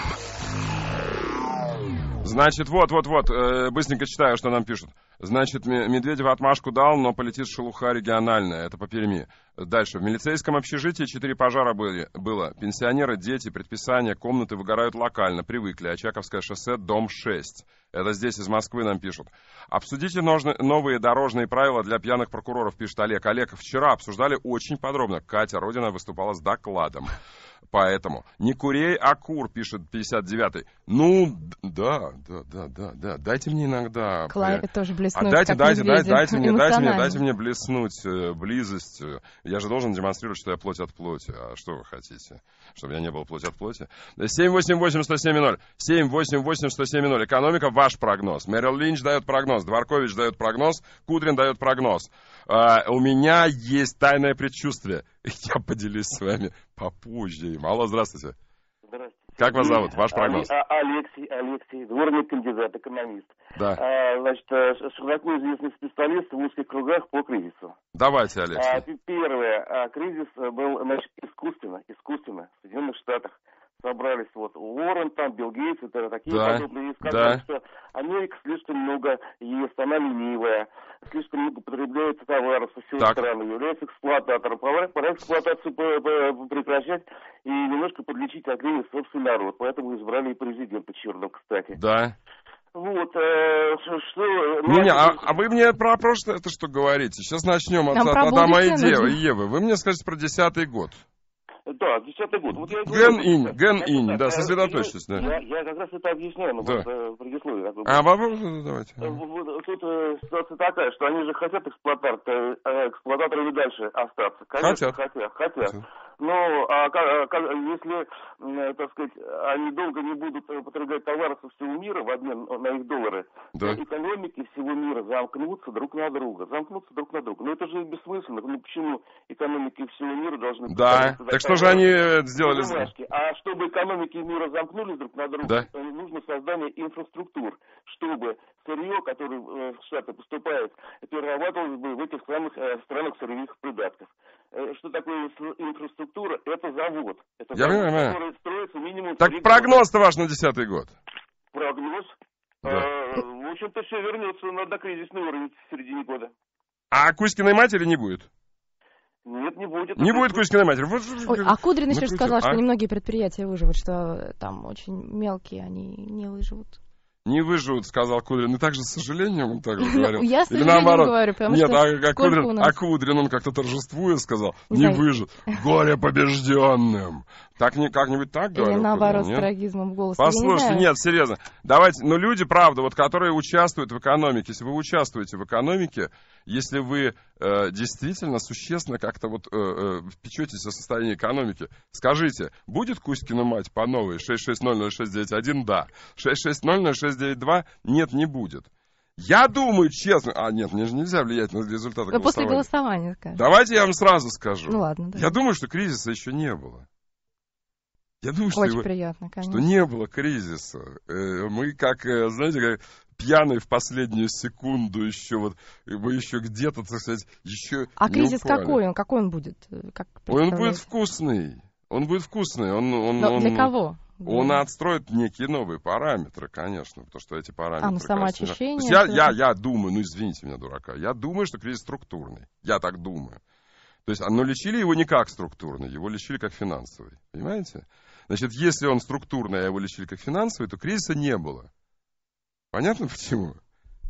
Значит, вот-вот-вот, э, быстренько читаю, что нам пишут. Значит, Медведев отмашку дал, но полетит шелуха региональная, это по Перми. Дальше. В милицейском общежитии четыре пожара были, было. Пенсионеры, дети, предписания, комнаты выгорают локально, привыкли. Очаковское шоссе, дом 6. Это здесь из Москвы нам пишут. Обсудите новые дорожные правила для пьяных прокуроров, пишет Олег. Олег, вчера обсуждали очень подробно. Катя Родина выступала с докладом. Поэтому не курей, а кур, пишет 59-й. Ну, да, да, да, да, да. Дайте мне иногда... Клай... Тоже близ блеснуть. А дайте, дайте, дайте, дайте мне, дайте мне, дайте мне блеснуть э, близостью. Э. Я же должен демонстрировать, что я плоть от плоти. А что вы хотите? Чтобы я не был плоть от плоти? 788-107-0. 788-107-0. Экономика ваш прогноз. Мэрил Линч дает прогноз. Дворкович дает прогноз. Кудрин дает прогноз. Uh, у меня есть тайное предчувствие. Я поделюсь с вами попозже. Алло, здравствуйте. Как вас зовут? Ваш прогноз? А, Алексей, Алексей, дворник, кандидат, экономист. Да. А, значит, э, широко известный специалист в узких кругах по кризису. Давайте, Алексей. А, первое. А, кризис э, был значит, искусственно, искусственно в Соединенных Штатах собрались вот Уоррен, там Билл Гейтс и такие да, подобные, и сказали, да. что Америка слишком много ест, она ленивая, слишком много потребляется товаров со всей страны, является эксплуататором. Пора, пора эксплуатацию прекращать и немножко подлечить от лени собственный народ. Поэтому избрали и президента Черного, кстати. Да. Вот, э, что... Ну, не, а, а вы мне про прошлое это что говорите? Сейчас начнем от, от Адама и Девы, Евы. Вы мне скажете про десятый год. Да, десятый год. Вот я говорю, Ген-инь, ген-инь, да, да сосредоточьтесь, да. Я, я как раз это объясняю, но ну, да. вот, предисловие. Э, как бы. А вопрос давайте. Тут э, ситуация такая, что они же хотят эксплуататор, э, эксплуататоры и дальше остаться. Конечно, хотят. Хотят, хотят. хотят. Но а, а если, э, так сказать, они долго не будут э, потреблять товары со всего мира в обмен на их доллары, да. экономики всего мира замкнутся друг на друга, замкнутся друг на друга. Но это же бессмысленно. Ну почему экономики всего мира должны... Да, так что же они э, сделали... Бумажки? А чтобы экономики мира замкнулись друг на друга, да. нужно создание инфраструктур, чтобы сырье, которое в Штаты поступает, перерабатывалось бы в этих самых странах сырьевых придатков. Э, что такое инфраструктура, это завод. Это Я завод, понимаю. который строится минимум... Так прогноз-то ваш на десятый год? Прогноз? Да. Э, в общем-то, все вернется на докризисный уровень в середине года. А Кузькиной матери не будет? Нет, не будет. Не будет Кузькиной матери. Ой, а Кудрин еще сказал, а? что немногие предприятия выживут, что э, там очень мелкие, они не выживут. Не выживут, сказал Кудрин. И также с сожалением он так говорил. Я с Или наоборот. говорю, Нет, а, Кудрин, а Кудрин, он как-то торжествуя сказал, не выживут. Горе побежденным. Так не как-нибудь так говорил? Или наоборот, Кудрин, с трагизмом голосе. Послушайте, нет, серьезно. Давайте, ну люди, правда, вот которые участвуют в экономике, если вы участвуете в экономике, если вы э, действительно существенно как-то вот э, э, печетесь о состоянии экономики, скажите, будет Кузькина мать по новой 6600691? Да. 6600691. 692 нет, не будет. Я думаю, честно... А, нет, мне же нельзя влиять на результаты Но ну, голосования. После голосования, конечно. Давайте я вам сразу скажу. Ну ладно, да. Я думаю, что кризиса еще не было. Я думаю, Очень что, приятно, конечно. что не было кризиса. Э, мы как, э, знаете, как пьяные в последнюю секунду еще вот, э, вы еще где-то, так сказать, еще А кризис упали. какой он? Какой он будет? Как он будет вкусный. Он будет вкусный. Он, он, Но он, для кого? Он отстроит некие новые параметры, конечно, потому что эти параметры... А, ну, самоочищение... я, я, я думаю, ну, извините меня, дурака, я думаю, что кризис структурный. Я так думаю. То есть, а, но лечили его не как структурный, его лечили как финансовый. Понимаете? Значит, если он структурный, а его лечили как финансовый, то кризиса не было. Понятно почему?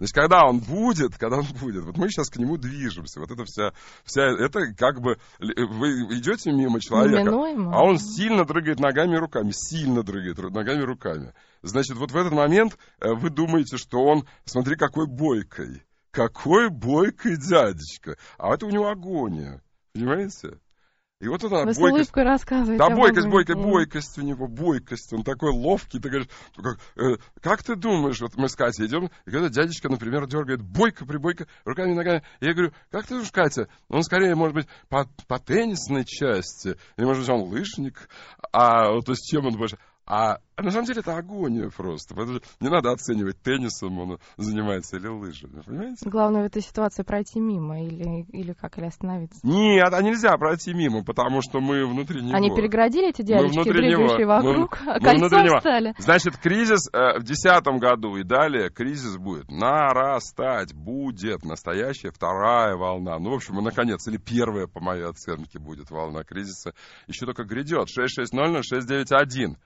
То когда он будет, когда он будет, вот мы сейчас к нему движемся. Вот это вся, вся это как бы, вы идете мимо человека, а он сильно дрыгает ногами и руками, сильно дрыгает ногами и руками. Значит, вот в этот момент э, вы думаете, что он, смотри, какой бойкой, какой бойкой дядечка. А это у него агония, понимаете? И вот это бойкость. рассказываете. Да, бойкость, бойкость, бойкость у него, бойкость. Он такой ловкий. Ты говоришь, «Ну как, э, как ты думаешь, вот мы с Катей идем, и когда дядечка, например, дергает бойко, при бойко руками, ногами. И я говорю, как ты думаешь, Катя? Ну, он скорее, может быть, по, по теннисной части, или, может быть, он лыжник, а то есть чем он больше? А, на самом деле это агония просто. Не надо оценивать теннисом, он занимается или лыжами, понимаете? Главное в этой ситуации пройти мимо или, или как, или остановиться. Нет, а нельзя пройти мимо, потому что мы внутри него. Они переградили эти дядечки, мы внутри вокруг, мы, а мы внутри него. стали. Значит, кризис э, в десятом году и далее кризис будет нарастать, будет настоящая вторая волна. Ну, в общем, и наконец, или первая, по моей оценке, будет волна кризиса. Еще только грядет. 660 691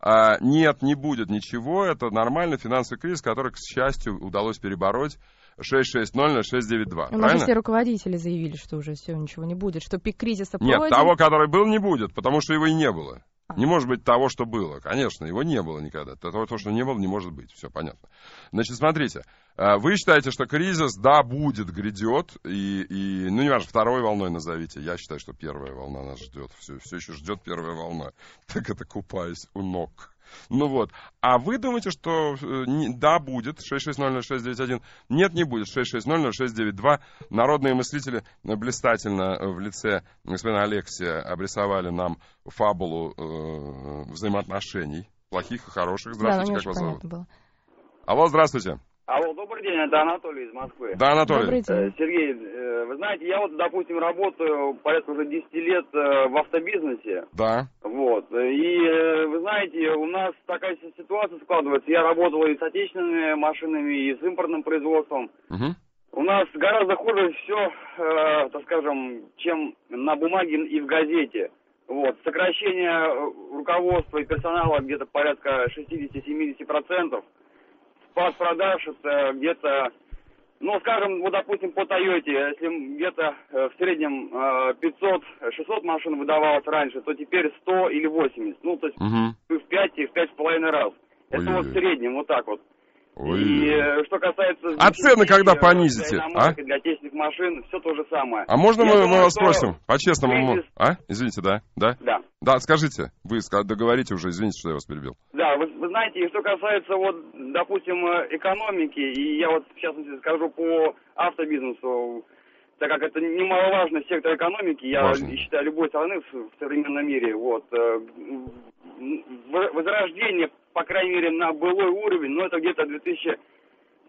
а, нет, не будет ничего, это нормальный финансовый кризис, который, к счастью, удалось перебороть 660 на 692. Но правильно? все руководители заявили, что уже все, ничего не будет, что пик кризиса Нет, Нет, того, который был, не будет, потому что его и не было. Не может быть того, что было. Конечно, его не было никогда. Того, то, что не было, не может быть. Все понятно. Значит, смотрите. А, вы считаете, что кризис, да, будет, грядет. И, и ну, не важно, второй волной назовите. Я считаю, что первая волна нас ждет. Все, все еще ждет первая волна. Так это купаюсь у ног. Ну вот. А вы думаете, что э, да, будет 6600691? Нет, не будет 6600692. Народные мыслители блистательно э, в лице господина Алексия обрисовали нам фабулу э, взаимоотношений, плохих и хороших. Ну, здравствуйте, да, как вас зовут? Было. Алло, здравствуйте. Алло, добрый день, это Анатолий из Москвы. Да, Анатолий. Добрый день. Э, Сергей, э, вы знаете, я вот, допустим, работаю порядка уже 10 лет э, в автобизнесе. Да. Вот, и вы знаете, у нас такая ситуация складывается. Я работал и с отечественными машинами, и с импортным производством. Угу. У нас гораздо хуже все, так скажем, чем на бумаге и в газете. Вот. Сокращение руководства и персонала где-то порядка 60-70% продаж это где-то, ну, скажем, вот, допустим, по Тойоте, если где-то э, в среднем 500-600 э, машин выдавалось раньше, то теперь 100 или 80, ну, то есть угу. в 5 и в 5,5 раз. Это Ой-ой-ой. вот в среднем, вот так вот. Ой. И э, что касается... А цены когда э, понизите? А? Для тесных машин все то же самое. А можно мы, думаю, мы вас спросим? По-честному. Кризис... А? Извините, да? Да? Да. Да, скажите. Вы договорите уже, извините, что я вас перебил. Да, вы, вы знаете, что касается, вот, допустим, э, экономики, и я вот сейчас скажу по автобизнесу, так как это немаловажный сектор экономики, я Важно. считаю, любой страны в современном мире, вот, возрождение по крайней мере, на былой уровень, но это где-то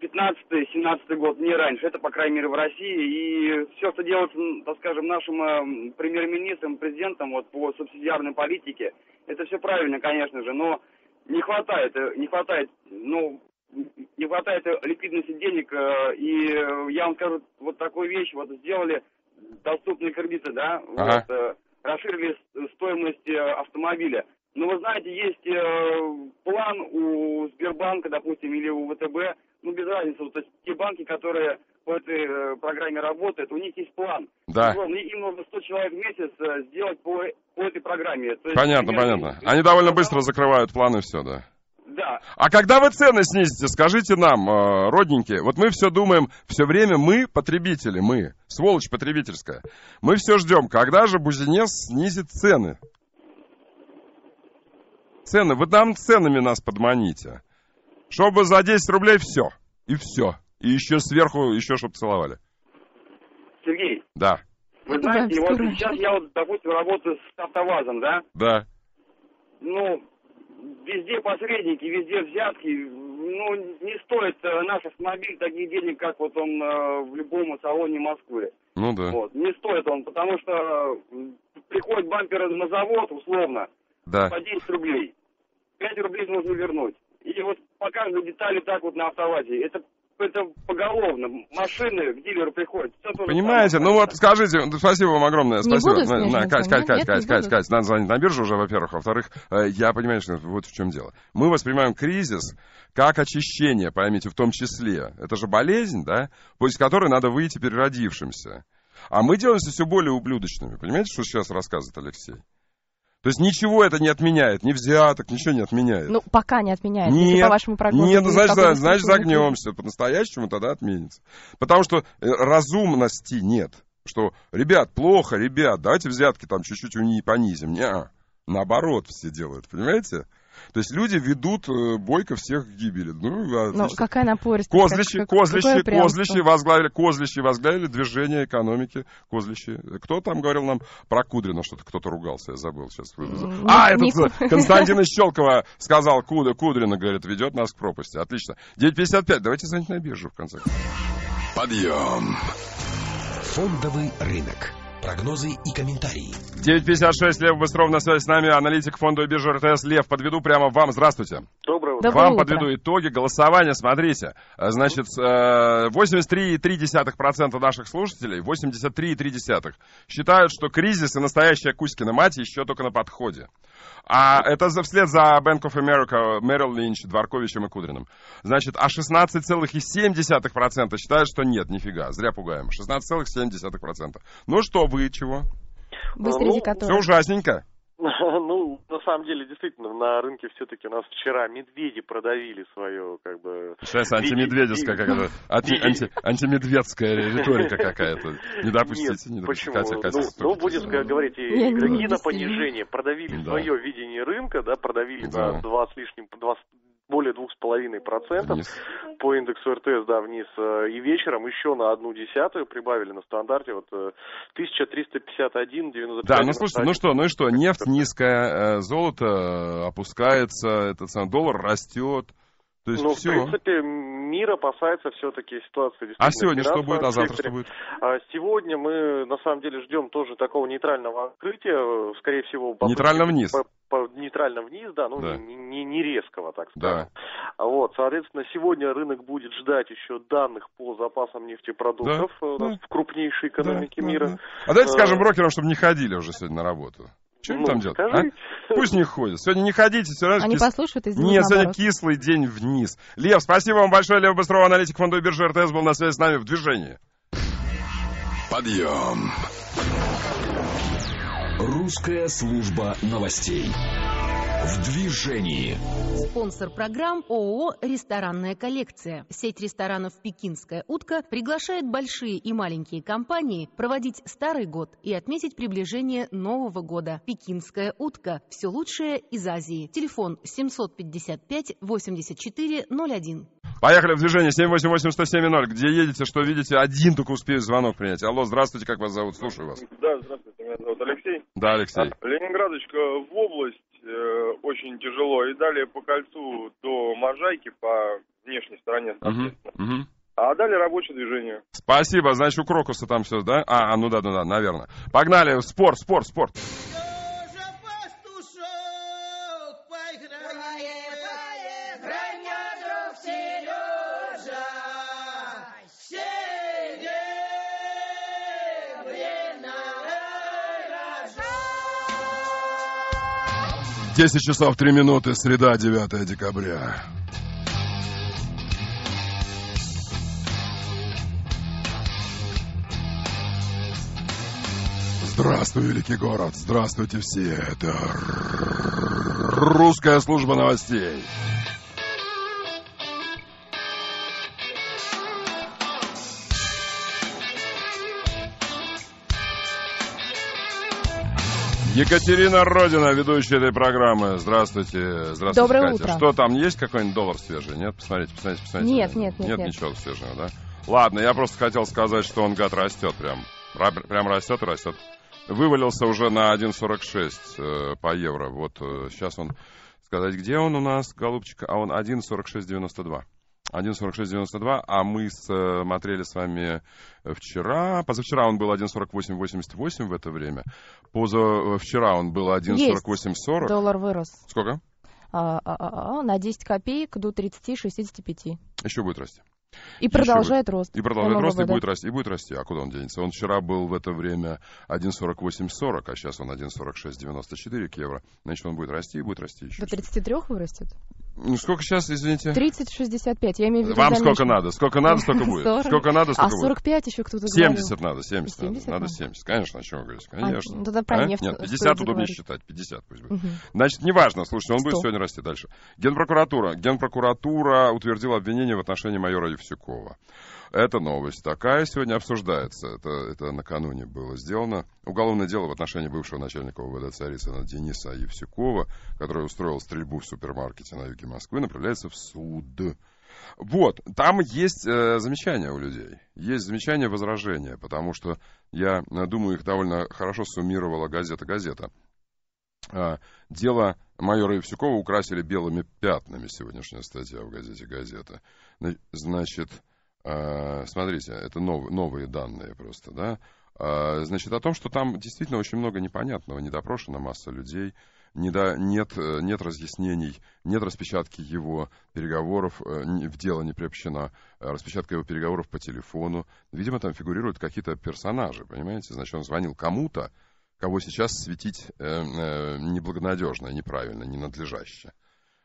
2015-2017 год, не раньше. Это, по крайней мере, в России. И все, что делается, так скажем, нашим э, премьер-министром, президентом вот, по субсидиарной политике, это все правильно, конечно же, но не хватает, э, не хватает, ну, не хватает ликвидности денег, э, и я вам скажу вот такую вещь, вот сделали доступные кредиты, да, ага. вот, расширили стоимость автомобиля. Ну вы знаете, есть э, план у Сбербанка, допустим, или у ВТБ, ну без разницы, вот, то есть те банки, которые по этой э, программе работают, у них есть план. Да. Условно, ну, им нужно 100 человек в месяц э, сделать по, по этой программе. То есть, понятно, они, понятно. Они довольно быстро закрывают планы, все, да. Да. А когда вы цены снизите, скажите нам, э, родненькие, вот мы все думаем, все время мы потребители, мы, сволочь потребительская, мы все ждем, когда же Бузинец снизит цены. Цены, вы там ценами нас подманите. Чтобы за 10 рублей все. И все. И еще сверху, еще чтобы целовали. Сергей. Да. Вы знаете, вот сейчас я вот, допустим, работаю с автовазом, да? Да. Ну, везде посредники, везде взятки. Ну, не стоит э, наш автомобиль таких денег, как вот он э, в любом салоне Москвы. Ну да. Вот. Не стоит он, потому что э, приходит бампер на завод, условно, да. по 10 рублей. 5 рублей нужно вернуть. И вот по каждой детали так вот на автовазе. Это это поголовно. Машины к дилеру приходят. Понимаете, ну вот скажите, спасибо вам огромное. Не спасибо. Буду на, на, Кать, Кать, Кать, Кать, Кать, Кать, надо звонить на биржу уже, во-первых. Во-вторых, э, я понимаю, что вот в чем дело. Мы воспринимаем кризис как очищение, поймите, в том числе. Это же болезнь, да, после которой надо выйти переродившимся. А мы делаемся все более ублюдочными. Понимаете, что сейчас рассказывает Алексей? То есть ничего это не отменяет, ни взяток, ничего не отменяет. Ну, пока не отменяет, нет, если по вашему прогнозу. Нет, ну, значит, значит, значит загнемся, по-настоящему тогда отменится. Потому что э, разумности нет, что, ребят, плохо, ребят, давайте взятки там чуть-чуть понизим. Не, -а. наоборот все делают, понимаете? То есть люди ведут э, Бойко всех к гибели. Ну, а, Но ну, какая напористость. Козлищи, как, козлищи, козлищи возглавили, козлищи возглавили движение экономики козлищи. Кто там говорил нам про Кудрина что-то? Кто-то ругался, я забыл сейчас. А, не, а, этот не... Э, Константин Ищелкова сказал Куда Кудрина, говорит, ведет нас к пропасти. Отлично. 9.55, давайте звонить на биржу в конце концов. Подъем. Фондовый рынок прогнозы и комментарии. 9.56, Лев Быстров на связи с нами, аналитик фонда биржи РТС. Лев, подведу прямо вам. Здравствуйте. Добрый утро. Доброе Вам утро. подведу итоги голосования. Смотрите, э, значит, 83,3% э, наших слушателей, 83,3% считают, что кризис и настоящая Кузькина мать еще только на подходе. А это за, вслед за Bank of America, Мэрил Линч, Дворковичем и Кудриным. Значит, а 16,7% считают, что нет, нифига, зря пугаем. 16,7%. Ну что вы, чего? Быстрее, ну, который. Все ужасненько. Ну, на самом деле, действительно, на рынке все-таки у нас вчера медведи продавили свое, как бы... Сейчас антимедведевская какая-то, анти, анти, антимедведская риторика какая-то. Не допустите, не допустите. Почему? Хотя, ну, ну, будем да. говорить, игроки да. на понижение продавили да. свое видение рынка, да, продавили да. на 20 с лишним, 20, более 2,5% вниз. по индексу РТС, да, вниз. Э, и вечером еще на одну десятую прибавили на стандарте вот 1351,95. Э, да, ну слушайте, ну что, ну и что, нефть низкая, э, золото опускается, этот сам доллар растет. То есть ну, все. в принципе, мир опасается все-таки ситуации. А сегодня что будет, а завтра что будет? А, сегодня мы, на самом деле, ждем тоже такого нейтрального открытия, э, скорее всего... Нейтрально вниз? По, по, нейтрально вниз, да, ну, да. Не, не, не резкого, так сказать. Да. А вот, соответственно, сегодня рынок будет ждать еще данных по запасам нефтепродуктов да. Э, в крупнейшей экономике да. мира. Да. А давайте э, скажем брокерам, чтобы не ходили уже сегодня на работу. Что ну, им там делают? А? Пусть не ходят. Сегодня не ходите, все равно Они кис... послушают, извини, Нет, наоборот. сегодня кислый день вниз. Лев, спасибо вам большое, Лев Быстрова, аналитик фондовой биржи РТС, был на связи с нами в движении. Подъем. Русская служба новостей. В движении. Спонсор программ ООО «Ресторанная коллекция». Сеть ресторанов «Пекинская утка» приглашает большие и маленькие компании проводить старый год и отметить приближение Нового года. «Пекинская утка» – все лучшее из Азии. Телефон 755-84-01. Поехали в движение 788-107-0. Где едете, что видите? Один только успею звонок принять. Алло, здравствуйте, как вас зовут? Слушаю вас. Да, здравствуйте, меня зовут Алексей. Да, Алексей. А, Ленинградочка в область э, очень тяжело. И далее по кольцу до Можайки, по внешней стороне, соответственно. Угу, угу. А далее рабочее движение. Спасибо. Значит, у Крокуса там все, да? А, ну да, ну да да, наверное. Погнали. Спорт, спорт, спорт. 10 часов 3 минуты, среда, 9 декабря. Здравствуй, великий город! Здравствуйте все! Это русская служба новостей! Екатерина Родина, ведущая этой программы. Здравствуйте. Здравствуйте, Доброе Катя. утро. Что там, есть какой-нибудь доллар свежий? Нет? Посмотрите, посмотрите, посмотрите. Нет, нет, нет. Нет, нет. ничего свежего, да? Ладно, я просто хотел сказать, что он, гад, растет прям. Прям растет и растет. Вывалился уже на 1,46 э, по евро. Вот э, сейчас он... Сказать, где он у нас, голубчик? А он 1,4692. 1.46.92, а мы э, смотрели с вами э, вчера. Позавчера он был 1.48.88 в это время. Поза э, вчера он был 1.48.40. Доллар вырос. Сколько? А, а, а, а на 10 копеек до 30-65. Еще будет расти. И продолжает будет. рост. И продолжает рост, и будет расти, и будет расти. А куда он денется? Он вчера был в это время 1,4840, а сейчас он 1,4694 к евро. Значит, он будет расти и будет расти еще. До 33 вырастет? Ну, сколько сейчас, извините? 30-65, я имею в виду. Вам сколько надо? Сколько надо, столько будет. 40. Сколько надо, столько а, будет. А 45 будет. еще кто-то 70 говорил. надо, 70, 70 надо. Надо 70, конечно, о чем вы а, конечно. А, тогда про а? нефть Нет, 50 удобнее говорить. считать, 50 пусть будет. Угу. Значит, неважно, слушайте, он 100. будет сегодня расти дальше. Генпрокуратура. Генпрокуратура утвердила обвинение в отношении майора Евсюкова. Это новость такая сегодня обсуждается. Это, это накануне было сделано. Уголовное дело в отношении бывшего начальника УВД Царицына Дениса Евсюкова, который устроил стрельбу в супермаркете на юге Москвы, направляется в суд. Вот, там есть э, замечания у людей, есть замечания, возражения, потому что, я э, думаю, их довольно хорошо суммировала газета-газета. Э, а, дело майора Евсюкова украсили белыми пятнами, сегодняшняя статья в газете «Газета». Значит, Э, смотрите, это нов, новые данные просто, да, э, значит, о том, что там действительно очень много непонятного, недопрошена масса людей, недо, нет, э, нет разъяснений, нет распечатки его переговоров, в дело не приобщена распечатка его переговоров по телефону. Видимо, там фигурируют какие-то персонажи, понимаете? Значит, он звонил кому-то, кого сейчас светить неблагонадежно, неправильно, ненадлежаще.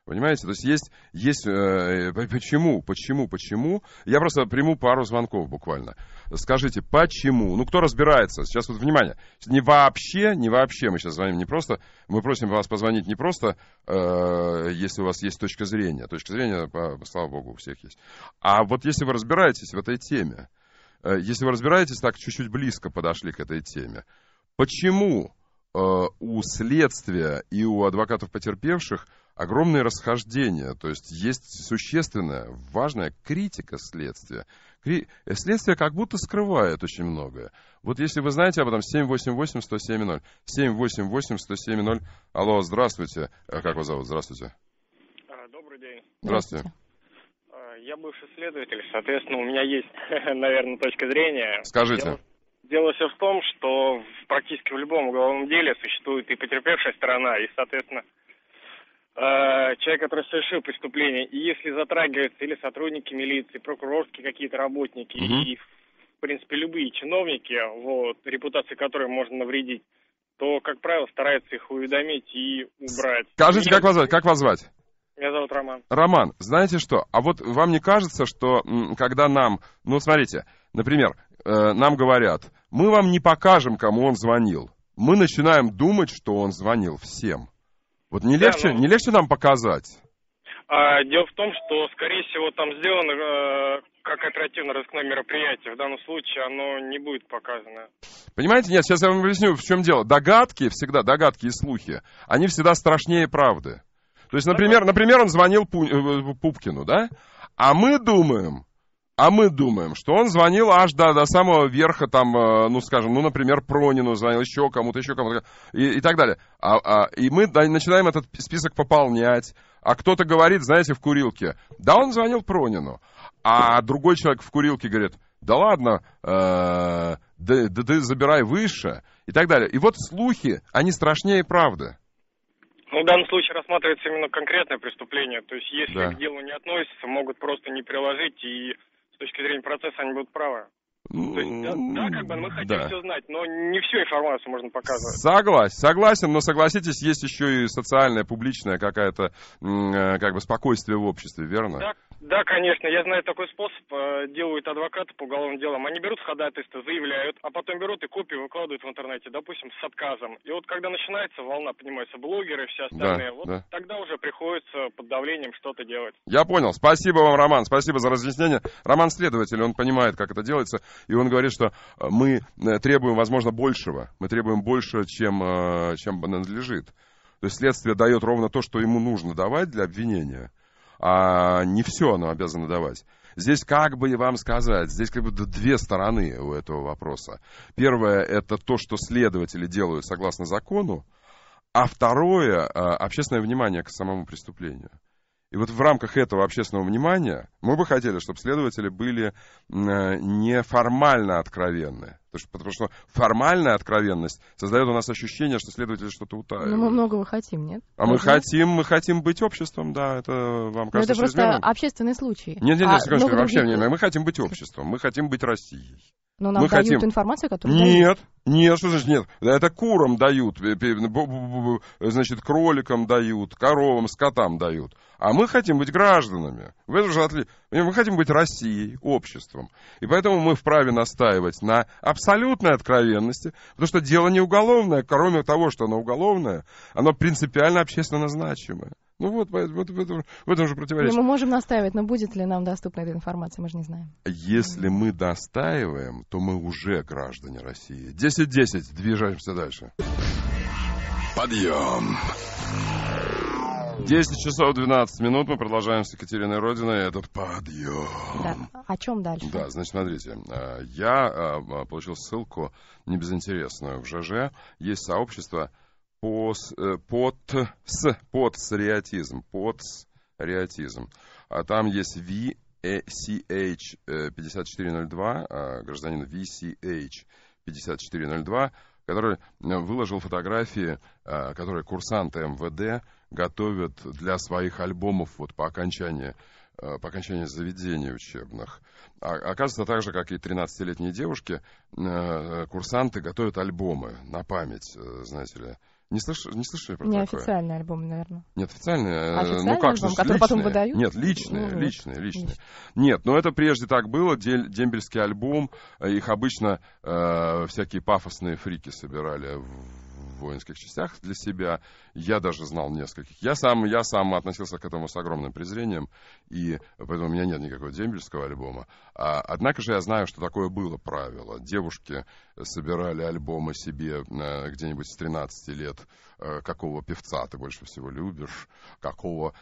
Понимаете? То есть есть, есть э, почему, почему, почему. Я просто приму пару звонков буквально. Скажите, почему? Ну, кто разбирается? Сейчас вот внимание. Не вообще, не вообще мы сейчас звоним не просто. Мы просим вас позвонить не просто, э, если у вас есть точка зрения. Точка зрения, слава богу, у всех есть. А вот если вы разбираетесь в этой теме, э, если вы разбираетесь так, чуть-чуть близко подошли к этой теме. Почему э, у следствия и у адвокатов потерпевших – огромные расхождения, то есть есть существенная, важная критика следствия. Кри... Э, следствие как будто скрывает очень многое. Вот если вы знаете об этом, 788-107-0, 788-107-0, алло, здравствуйте, э, как вас зовут, здравствуйте. А, добрый день. Здравствуйте. А, я бывший следователь, соответственно, у меня есть, наверное, точка зрения. Скажите. Дело, дело все в том, что практически в любом уголовном деле существует и потерпевшая сторона, и, соответственно, Э, человек, который совершил преступление, и если затрагиваются или сотрудники милиции, прокурорские какие-то работники, угу. и, в принципе, любые чиновники, вот, репутации которой можно навредить, то, как правило, стараются их уведомить и убрать. Скажите, как вас звать? Как вас звать? Меня зовут Роман. Роман, знаете что? А вот вам не кажется, что когда нам, ну смотрите, например, э, нам говорят, мы вам не покажем, кому он звонил. Мы начинаем думать, что он звонил всем. Вот не да, но... Ну. не легче нам показать? А, дело в том, что, скорее всего, там сделано э, как оперативно-розыскное мероприятие. В данном случае оно не будет показано. Понимаете, нет, сейчас я вам объясню, в чем дело. Догадки всегда, догадки и слухи, они всегда страшнее правды. То есть, например, например он звонил Пу э, Пупкину, да? А мы думаем, а мы думаем, что он звонил аж до, до самого верха, там, э, ну, скажем, ну, например, Пронину звонил, еще кому-то, еще кому-то, и, и так далее. А, а, и мы начинаем этот список пополнять. А кто-то говорит, знаете, в курилке, да он звонил Пронину. А другой человек в курилке говорит, да ладно, э, да, да ты забирай выше, и так далее. И вот слухи, они страшнее правды. Ну, в данном случае рассматривается именно конкретное преступление. То есть, если да. к делу не относится, могут просто не приложить и точки зрения процесса они будут правы. есть, да, да, как бы мы хотим да. все знать, но не всю информацию можно показывать. Согласен, согласен, но согласитесь, есть еще и социальная, публичная какая-то, э, как бы, спокойствие в обществе, верно? Да, да, конечно, я знаю такой способ. Э, делают адвокаты по уголовным делам. Они берут ходатайство, заявляют, а потом берут и копию выкладывают в интернете, допустим, с отказом. И вот когда начинается волна, понимаете, блогеры и все остальные, да, вот да. тогда уже приходится под давлением что-то делать. Я понял. Спасибо вам, Роман. Спасибо за разъяснение. Роман следователь, он понимает, как это делается, и он говорит, что э, мы э, требуем, возможно, большего. Мы требуем больше, чем, чем надлежит. То есть следствие дает ровно то, что ему нужно давать для обвинения а не все оно обязано давать. Здесь как бы и вам сказать, здесь как бы две стороны у этого вопроса. Первое – это то, что следователи делают согласно закону, а второе – а, общественное внимание к самому преступлению. И вот в рамках этого общественного внимания мы бы хотели, чтобы следователи были э, не формально откровенны. Потому что формальная откровенность создает у нас ощущение, что следователи что-то утаивают. Но ну, мы многого хотим, нет? А мы хотим, мы хотим быть обществом, да, это вам кажется Но это просто чрезмерным? общественный случай. Нет, нет, нет, а, секундочку, вообще других... не, мы хотим быть обществом, мы хотим быть Россией. Но нам мы дают хотим... информацию, которую Нет, дают. нет, что значит нет? Это курам дают, э, значит, кроликам дают, коровам, скотам дают. А мы хотим быть гражданами. Же... Мы хотим быть Россией, обществом. И поэтому мы вправе настаивать на абсолютной откровенности, потому что дело не уголовное, кроме того, что оно уголовное, оно принципиально общественно значимое. Ну вот, вот в, этом, в этом же ну, противоречие. мы можем настаивать, но будет ли нам доступна эта информация, мы же не знаем. Если мы достаиваем, то мы уже граждане России. 10-10, движемся дальше. Подъем! 10 часов 12 минут, мы продолжаем с Екатериной Родиной этот подъем. Да. О чем дальше? Да, значит, смотрите, э, я э, получил ссылку небезынтересную в ЖЖ. Есть сообщество пос, э, под, с, подсриатизм, подсриатизм. А там есть V, CH 5402, гражданин VCH 5402, который э, выложил фотографии, э, которые курсанты МВД готовят для своих альбомов вот по окончании по окончании заведений учебных. А, оказывается, так же, как и 13-летние девушки, курсанты готовят альбомы на память, знаете ли, не, слыш... не слышали про не такое? Неофициальные альбомы, наверное. Нет, официальные. Э, Официальный ну как альбом, же, ну, который личные. потом выдают? Нет, личные, ну, личные, личные. Нет, но это прежде так было. Дембельский альбом. Их обычно э, всякие пафосные фрики собирали в воинских частях для себя. Я даже знал нескольких. Я сам, я сам относился к этому с огромным презрением, и поэтому у меня нет никакого дембельского альбома. А, однако же я знаю, что такое было правило. Девушки собирали альбомы себе э, где-нибудь с 13 лет, э, какого певца ты больше всего любишь, какого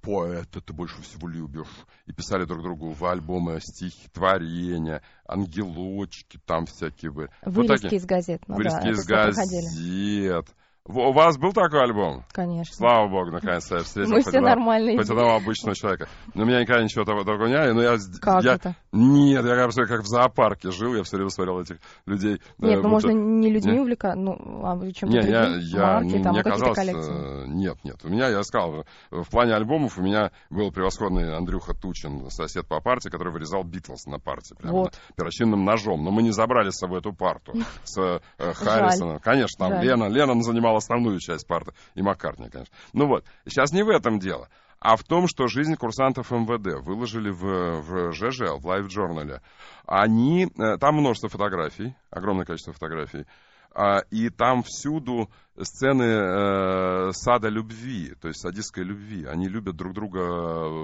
поэта ты больше всего любишь. И писали друг другу в альбомы стихи творения ангелочки там всякие были. Вырезки вот такие. из газет. Ну, Вырезки да, из газет. Проходили. У вас был такой альбом? Конечно. Слава богу, наконец-то я встретил. Мы все нормальные. Хоть одного обычного человека. У меня никогда ничего того, такого не было. Но я, как я, это? Нет, я как, как в зоопарке жил, я все время смотрел этих людей. Нет, э, ну, будто... можно не людьми увлекаться, ну, а чем-то Нет, я, я, марки, там, мне казалось, э, нет, нет. У меня, я сказал, в плане альбомов у меня был превосходный Андрюха Тучин, сосед по партии, который вырезал Битлз на партии Прямо вот. перочинным ножом. Но мы не забрали с собой эту парту с э, Харрисоном. Конечно, там Лена, Лена занимала основную часть парты. И Маккартни, конечно. Ну вот, сейчас не в этом дело, а в том, что жизнь курсантов МВД выложили в, в ЖЖЛ, в Live Journal. Они, э, там множество фотографий, огромное количество фотографий, а, и там всюду сцены э, сада любви, то есть садистской любви. Они любят друг друга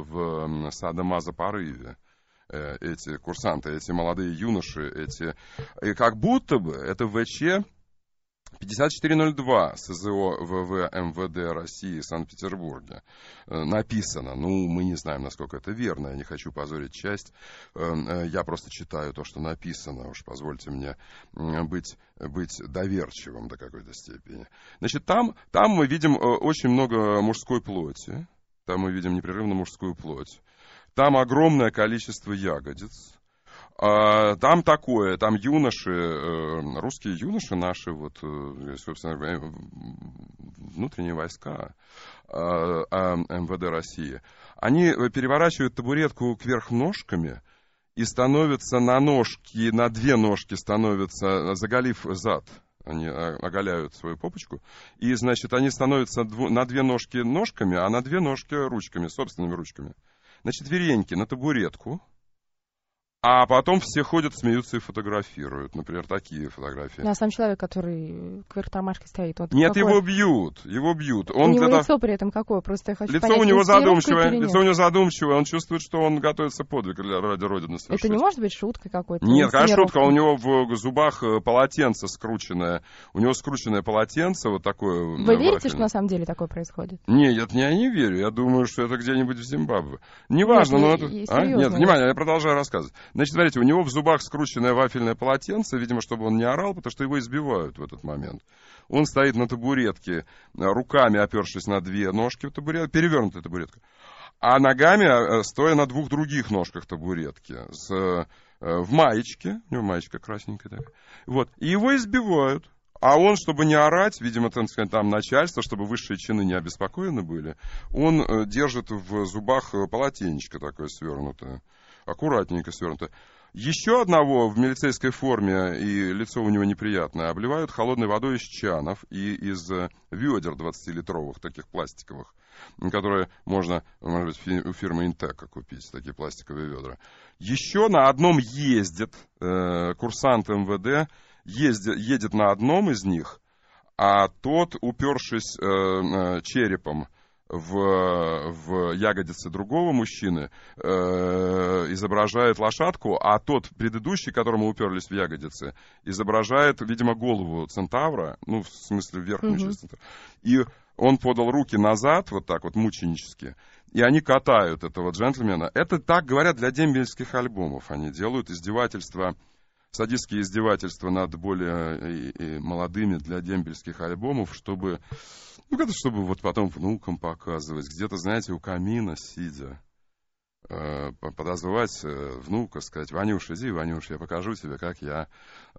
в садомаза порыве э, эти курсанты, эти молодые юноши, эти... И как будто бы это ВЧ 5402 СЗО ВВ МВД России Санкт-Петербурге э, написано, ну, мы не знаем, насколько это верно, я не хочу позорить часть, эм, э, я просто читаю то, что написано, уж позвольте мне быть, быть доверчивым до какой-то степени. Значит, там, там мы видим э, очень много мужской плоти, там мы видим непрерывно мужскую плоть, там огромное количество ягодиц, а, там такое, там юноши, э, русские юноши наши, вот, э, собственно, внутренние войска а, а, МВД России, они переворачивают табуретку кверх ножками и становятся на ножки, на две ножки становятся, заголив зад они оголяют свою попочку, и, значит, они становятся на две ножки ножками, а на две ножки ручками, собственными ручками. Значит, вереньки на табуретку, а потом все ходят, смеются и фотографируют. Например, такие фотографии. Ну, а сам человек, который кверх тормашкой стоит, он Нет, какой? его бьют, его бьют. Он у него когда... лицо при этом какое? Просто я хочу лицо понять, у него задумчивое, лицо у него задумчивое, он чувствует, что он готовится подвиг ради Родины совершить. Это не может быть шуткой какой-то? Нет, конечно, шутка. У него в зубах э, полотенце скрученное. У него скрученное полотенце вот такое. Э, Вы верите, что на самом деле такое происходит? Нет, я не верю. Я думаю, что это где-нибудь в Зимбабве. Неважно, но... это... А? Нет, внимание, я продолжаю рассказывать. Значит, смотрите, у него в зубах скрученное вафельное полотенце, видимо, чтобы он не орал, потому что его избивают в этот момент. Он стоит на табуретке, э, руками опершись на две ножки табуретки, перевернутая табуретка, а ногами э, стоя на двух других ножках табуретки, с, э, в маечке, у него маечка красненькая такая, вот, и его избивают. А он, чтобы не орать, видимо, там, сказать, там начальство, чтобы высшие чины не обеспокоены были, он держит в зубах полотенечко такое свернутое аккуратненько свернуто. Еще одного в милицейской форме, и лицо у него неприятное, обливают холодной водой из чанов и из э, ведер 20-литровых, таких пластиковых, которые можно, может быть, у фирмы Интека купить, такие пластиковые ведра. Еще на одном ездит э, курсант МВД, ездит, едет на одном из них, а тот, упершись э, э черепом в, в ягодице другого мужчины э, изображает лошадку, а тот предыдущий, которому уперлись в ягодицы, изображает, видимо, голову центавра, ну, в смысле, верхнюю часть центавра. И он подал руки назад, вот так вот, мученически, и они катают этого джентльмена. Это, так говорят, для дембельских альбомов они делают издевательства садистские издевательства над более э, и, и молодыми для дембельских альбомов, чтобы ну, это чтобы вот потом внукам показывать, где-то, знаете, у камина сидя, э, подозвать э, внука, сказать, Ванюш, иди, Ванюш, я покажу тебе, как я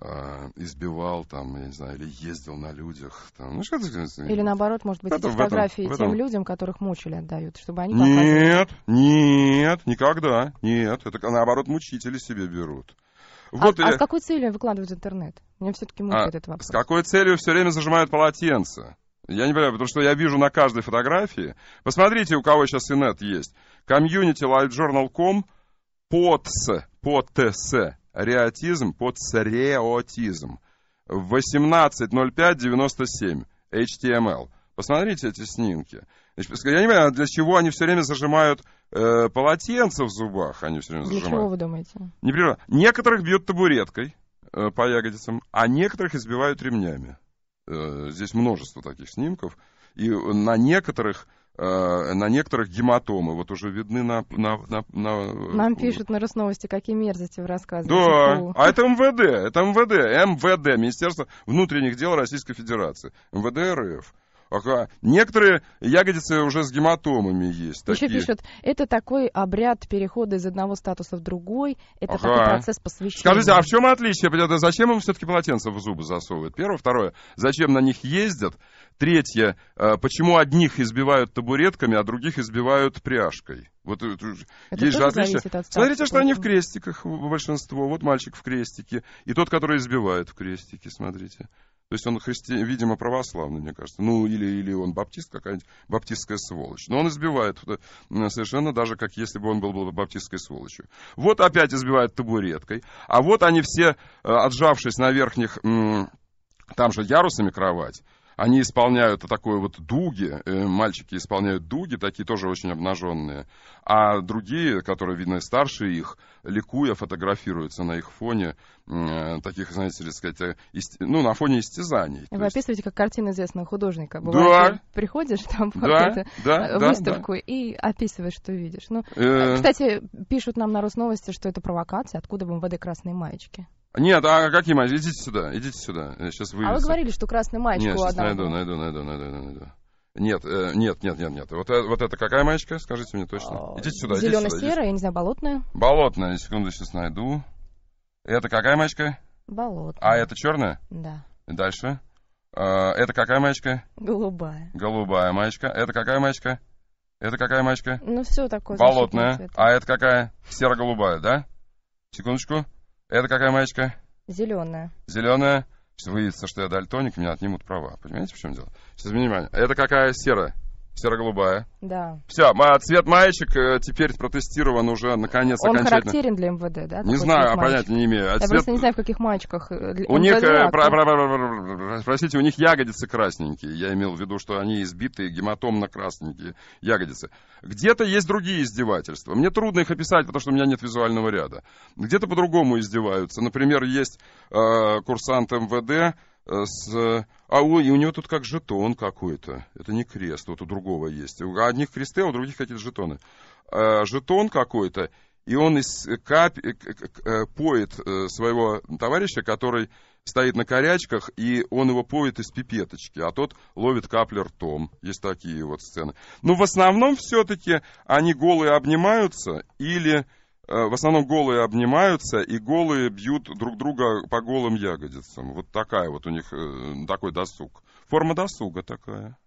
э, избивал там, я не знаю, или ездил на людях. Там. Ну, что -то... Или наоборот, может быть, это, эти фотографии в этом, в этом... людям, которых мучили, отдают, чтобы они Нет, нет, никогда, нет. Это наоборот мучители себе берут. А, вот а, я... а с какой целью выкладывают в интернет? Мне все-таки а мучает а, этот вопрос. С какой целью все время зажимают полотенце? Я не понимаю, потому что я вижу на каждой фотографии. Посмотрите, у кого сейчас инет есть. Community LiveJournal.com подс, подс, Реатизм, подсреотизм. 18.05.97 HTML. Посмотрите эти снимки. Я не понимаю, для чего они все время зажимают э, полотенце в зубах, они все время для зажимают. чего вы думаете? Непрерывно. Некоторых бьют табуреткой э, по ягодицам, а некоторых избивают ремнями. Э, здесь множество таких снимков. И на некоторых э, на некоторых гематомы вот уже видны на... на, на, на... Нам пишут на Росновости, какие мерзости вы рассказываете. Да, а это МВД, это МВД, МВД, Министерство внутренних дел Российской Федерации, МВД РФ. Некоторые ягодицы уже с гематомами есть. Еще такие. пишут, это такой обряд перехода из одного статуса в другой, это ага. такой процесс посвящения. Скажите, а в чем отличие? А зачем им все-таки полотенце в зубы засовывают? Первое. Второе, зачем на них ездят? Третье, а, почему одних избивают табуретками, а других избивают пряжкой? Вот это есть же отличие. От Смотрите, что они в крестиках большинство. Вот мальчик в крестике. И тот, который избивает в крестике, смотрите. То есть он, христи... видимо, православный, мне кажется. Ну, или, или он баптист, какая-нибудь баптистская сволочь. Но он избивает э, совершенно даже, как если бы он был, был баптистской сволочью. Вот опять избивает табуреткой. А вот они все, э, отжавшись на верхних там же ярусами кровать, они исполняют такое вот дуги, э, мальчики исполняют дуги, такие тоже очень обнаженные. А другие, которые, видно, старше их, ликуя, фотографируются на их фоне, э, таких, знаете, так сказать, э, ист... ну, на фоне истязаний. Вы есть... как картина известного художника. Бывает, да. приходишь там да, да, да, выставку да, да. и описываешь, что видишь. Ну, э... Кстати, пишут нам на Росновости, что это провокация. Откуда в МВД красные маечки? Нет, а какие мальчики? Идите сюда, идите сюда. сейчас вы. А вы говорили, что красный мальчик Нет, сейчас найду, найду, найду, найду, найду. Нет, э, нет, нет, нет, нет. Вот, э, вот это какая мальчика? Скажите мне точно. А, идите сюда. Зелено-серая, я не знаю, болотная. Болотная, секунду, сейчас найду. Это какая мальчика? А болотная. А это черная? Да. Дальше. Э, это какая мальчика? Голубая. Голубая мальчика. Это какая мальчика? Это какая мальчика? Ну, все такое. Болотная. А это какая? Серо-голубая, да? Секундочку. Это какая маечка? Зеленая. Зеленая. Сейчас выяснится, что я дальтоник, меня отнимут права. Понимаете, в чем дело? Сейчас, внимание. Это какая серая? Сероголубая. Да. Все, цвет маечек э, теперь протестирован уже наконец Он окончательно. характерен для МВД, да? Не знаю, а понятия не имею. А Я цвет... просто не знаю, в каких маечках. Э, у них, э, простите, у них ягодицы красненькие. Я имел в виду, что они избитые гематомно-красненькие ягодицы. Где-то есть другие издевательства. Мне трудно их описать, потому что у меня нет визуального ряда. Где-то по-другому издеваются. Например, есть э, курсант МВД с а у, и у него тут как жетон какой-то. Это не крест, вот у другого есть. У одних кресты, а у других какие-то жетоны. А, жетон какой-то, и он из э, кап, э, э, поет своего товарища, который стоит на корячках, и он его поет из пипеточки, а тот ловит капли ртом. Есть такие вот сцены. Но ну, в основном все-таки они голые обнимаются или Э, в основном голые обнимаются и голые бьют друг друга по голым ягодицам. Вот такая вот у них э, такой досуг. Форма досуга такая.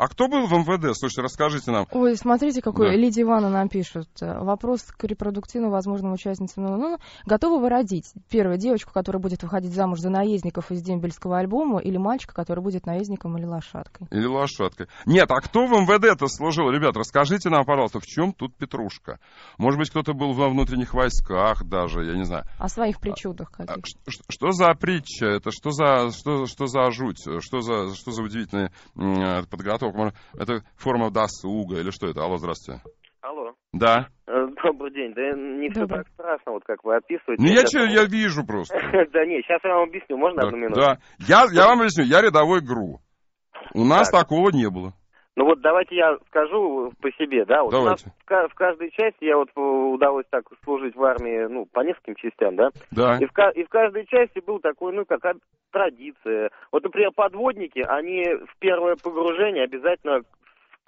А кто был в МВД? Слушайте, расскажите нам. Ой, смотрите, какой да. Лидия Ивановна нам пишет. Вопрос к репродуктивно возможным участницам. Ну, ну, ну, готовы вы родить? первую девочку, которая будет выходить замуж за наездников из дембельского альбома, или мальчика, который будет наездником или лошадкой? Или лошадкой. Нет, а кто в мвд это служил? Ребят, расскажите нам, пожалуйста, в чем тут петрушка? Может быть, кто-то был во внутренних войсках даже, я не знаю. О своих а, причудах каких? А, что, что за притча? Это что за, что, что за жуть? Что за, что за удивительная подготовка? поселок. Можно... Это форма досуга или что это? Алло, здравствуйте. Алло. Да. Э, добрый день. Да не все Добрый. так страшно, вот как вы описываете. Ну я, что, я вижу просто. Да не, сейчас я вам объясню, можно одну минуту? Да. Я, я вам объясню, я рядовой ГРУ. У нас такого не было. Ну вот давайте я скажу по себе, да, вот давайте. у нас в каждой части, я вот э, удалось так служить в армии, ну, по нескольким частям, да, да. И, в, и в каждой части был такой, ну, какая традиция. Вот, например, подводники, они в первое погружение обязательно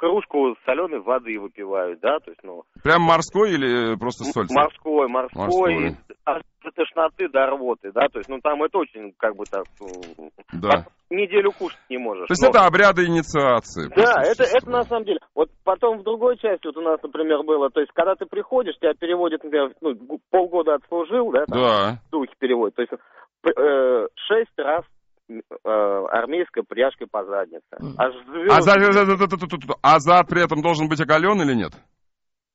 кружку соленой воды выпивают, да, то есть, ну... Прям морской или э, просто соль? Морской, морской, морской. И, а аж до тошноты, до рвоты, да, то есть, ну, там это очень, как бы так... Ну, да. Неделю кушать не можешь. То есть, но... Ну. это обряды инициации. Да, это, это на самом деле... Вот потом в другой части, вот у нас, например, было, то есть, когда ты приходишь, тебя переводят, например, ну, полгода отслужил, да, там, да. духи переводят, то есть, э, шесть раз Э, армейской пряжкой по заднице. А, звезд... а, за, а зад при этом должен быть оголен или нет?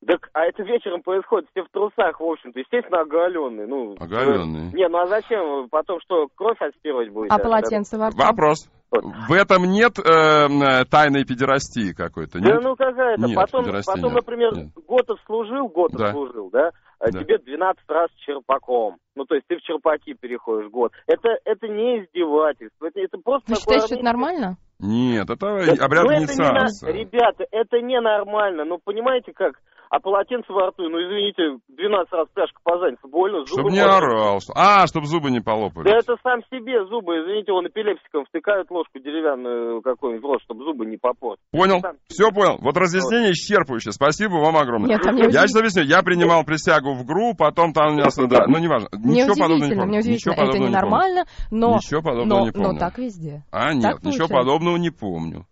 Так, а это вечером происходит, все в трусах, в общем-то, естественно, оголенные. Ну, оголенные. Не, ну а зачем потом что, кровь отстирывать будет? А полотенце во Вопрос. В этом нет э, э тайной педерастии какой-то, нет? Да ну какая-то, потом, потом нет. например, нет. год отслужил, год да. отслужил, да? Э, да. тебе 12 раз черпаком. Ну, то есть ты в черпаки переходишь год. Это, это не издевательство, это, это просто... Ты считаешь, что это нормально? Нет, это да, ну, обряд ну, это не, не на... Ребята, это ненормально. Ну, понимаете как? а полотенце во рту, ну извините, 12 раз пляжка по позанится, больно. зубы Чтобы не можно... орал. А, чтобы зубы не полопались. Да это сам себе зубы, извините, он эпилепсиком втыкает ложку деревянную какую-нибудь ложь, чтобы зубы не попортить. Понял, все понял. Вот разъяснение вот. исчерпывающее, спасибо вам огромное. Нет, не я сейчас объясню, я принимал присягу в ГРУ, потом там у меня... Да, ну неважно, не ничего подобного не помню. Мне удивительно, это ненормально, не но... Ничего подобного но, не помню. Но так везде. А, нет, так ничего получается. подобного не помню.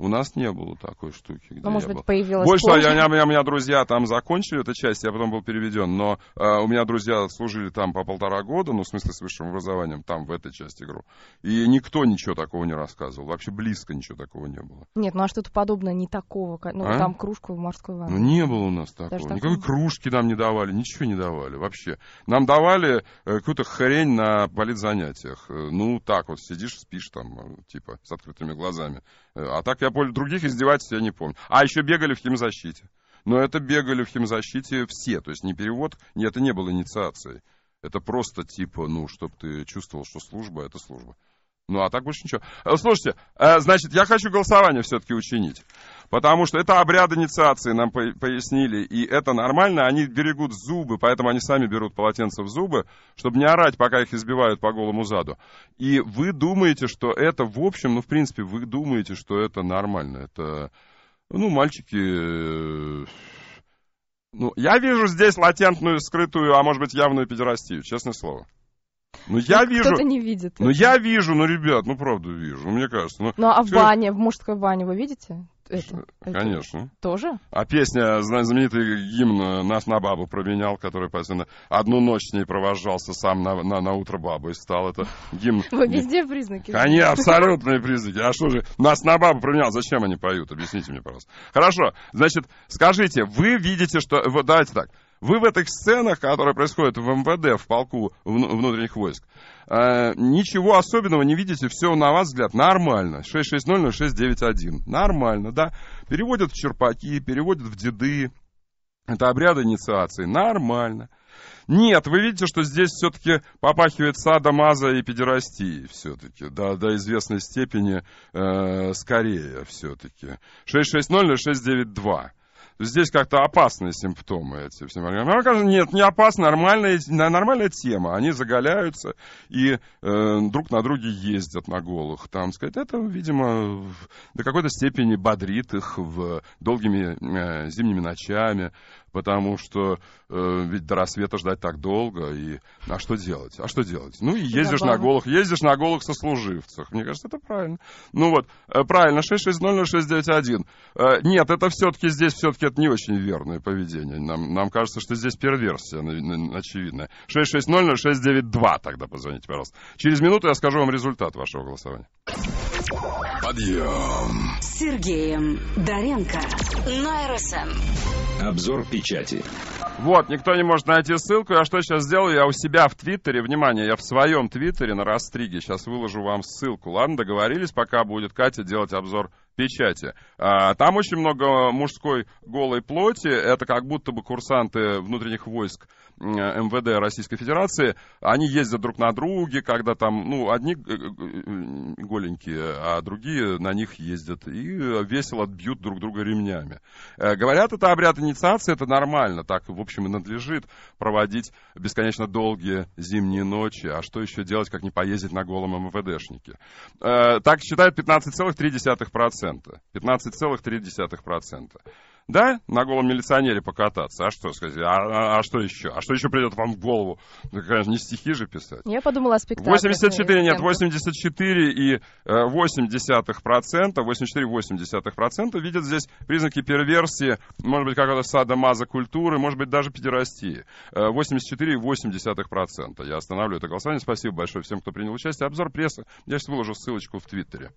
У нас не было такой штуки. Где ну, может быть, был. появилась Больше позже. Я, я, я, у меня друзья там закончили эту часть, я потом был переведен, но э, у меня друзья служили там по полтора года, ну, в смысле, с высшим образованием, там, в этой части игру. И никто ничего такого не рассказывал, вообще близко ничего такого не было. Нет, ну, а что-то подобное не такого, ну, а? там кружку в морской ванной. Ну, не было у нас такого, Даже никакой такого? кружки нам не давали, ничего не давали вообще. Нам давали э, какую-то хрень на политзанятиях, э, ну, так вот, сидишь, спишь там, э, типа, с открытыми глазами. Э, а так я помню, других издевательств я не помню. А еще бегали в химзащите. Но это бегали в химзащите все. То есть не перевод, не, это не было инициацией. Это просто типа, ну, чтобы ты чувствовал, что служба — это служба. Ну, а так больше ничего. Э, слушайте, э, значит, я хочу голосование все-таки учинить. Потому что это обряд инициации, нам пояснили, и это нормально, они берегут зубы, поэтому они сами берут полотенце в зубы, чтобы не орать, пока их избивают по голому заду. И вы думаете, что это, в общем, ну, в принципе, вы думаете, что это нормально. Это, ну, мальчики... Э, ну, я вижу здесь латентную, скрытую, а может быть, явную педерастию, честное слово. Ну, я ну, вижу... Кто-то не видит. Ну, это. я вижу, ну, ребят, ну, правда вижу, ну, мне кажется. Ну, ну а в бане, в мужской бане вы видите? Это, Конечно. Это тоже? А песня, знаменитый гимн э, «Нас на бабу променял», который, посвящен одну ночь с ней провожался, сам на, на, на утро бабой стал. Это гимн... Вы везде признаки? Они абсолютные признаки. А что же, «Нас на бабу променял», зачем они поют? Объясните мне, пожалуйста. Хорошо, значит, скажите, вы видите, что... Вот давайте так, вы в этих сценах, которые происходят в МВД, в полку внутренних войск, э, ничего особенного не видите, все, на ваш взгляд, нормально. 6600691. Нормально, да. Переводят в черпаки, переводят в деды. Это обряд инициации. Нормально. Нет, вы видите, что здесь все-таки попахивает садомаза и педерастии все-таки, до, до известной степени э, скорее все-таки. 6600692 здесь как-то опасные симптомы эти. Она нет, не опасно, нормальная, нормальная тема. Они заголяются и э, друг на друге ездят на голых. Там, сказать, это, видимо, до какой-то степени бодрит их в долгими э, зимними ночами, потому что э, ведь до рассвета ждать так долго, и а что делать? А что делать? Ну и ездишь на голых, ездишь на голых сослуживцах. Мне кажется, это правильно. Ну вот, э, правильно, 6600691. Э, нет, это все-таки здесь, все-таки это не очень верное поведение. Нам, нам кажется, что здесь перверсия очевидная. 6600692 тогда позвоните, пожалуйста. Через минуту я скажу вам результат вашего голосования. Подъем. Сергеем Доренко. На РСМ. Эм. Обзор печати. Вот, никто не может найти ссылку. Я что сейчас сделаю? Я у себя в Твиттере, внимание, я в своем Твиттере на Растриге. Сейчас выложу вам ссылку. Ладно, договорились, пока будет Катя делать обзор печати. А, там очень много мужской голой плоти. Это как будто бы курсанты внутренних войск МВД Российской Федерации. Они ездят друг на друге, когда там, ну, одни голенькие, а другие на них ездят. И весело бьют друг друга ремнями. Э, говорят, это обряд инициации, это нормально. Так, в общем, и надлежит проводить бесконечно долгие зимние ночи. А что еще делать, как не поездить на голом МВДшнике? Э, так считают 15,3%. 15%. 15,3%. Да, на голом милиционере покататься. А что, скажите, а, а, а что еще? А что еще придет вам в голову? Ну, конечно, не стихи же писать. Я подумала о спектакле. 84, нет, 84 и 8 э, десятых процента, 84,8% процента видят здесь признаки перверсии, может быть, какого-то сада маза культуры, может быть, даже педерастии. 84,8%. Э, процента. Я останавливаю это голосование. Спасибо большое всем, кто принял участие. Обзор прессы. Я сейчас выложу ссылочку в Твиттере.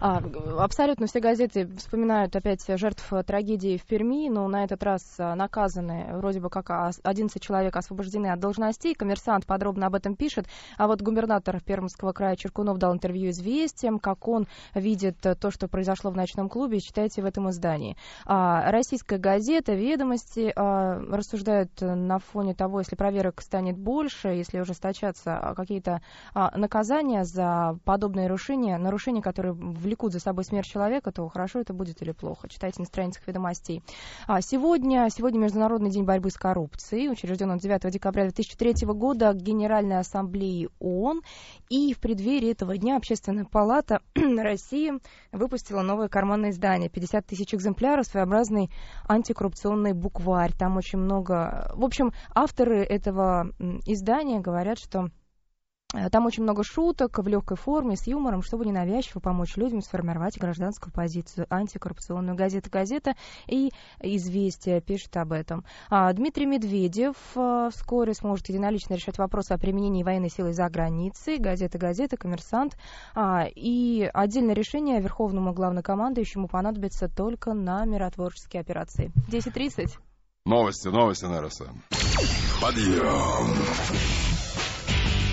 А, абсолютно все газеты вспоминают опять жертв э, трагедии в Перми, но на этот раз э, наказаны вроде бы как 11 человек освобождены от должностей. Коммерсант подробно об этом пишет. А вот губернатор Пермского края Черкунов дал интервью «Известиям», как он видит э, то, что произошло в ночном клубе, читайте в этом издании. А, российская газета «Ведомости» а, рассуждают на фоне того, если проверок станет больше, если ужесточатся а, какие-то а, наказания за подобные нарушения, нарушения, которые влекут за собой смерть человека, то хорошо это будет или плохо. Читайте на страницах ведомостей. А сегодня, сегодня Международный день борьбы с коррупцией. Учрежден он 9 декабря 2003 года Генеральной Ассамблеи ООН. И в преддверии этого дня Общественная палата России выпустила новое карманное издание. 50 тысяч экземпляров, своеобразный антикоррупционный букварь. Там очень много... В общем, авторы этого издания говорят, что Э, там очень много шуток в легкой форме, с юмором, чтобы ненавязчиво помочь людям сформировать гражданскую позицию. Антикоррупционную газета «Газета» и «Известия» пишет об этом. А, Дмитрий Медведев э, вскоре сможет единолично решать вопросы о применении военной силы за границей. Газета «Газета», «Коммерсант». А, и отдельное решение Верховному главнокомандующему понадобится только на миротворческие операции. 10.30. Новости, новости, на Нереса. Подъем!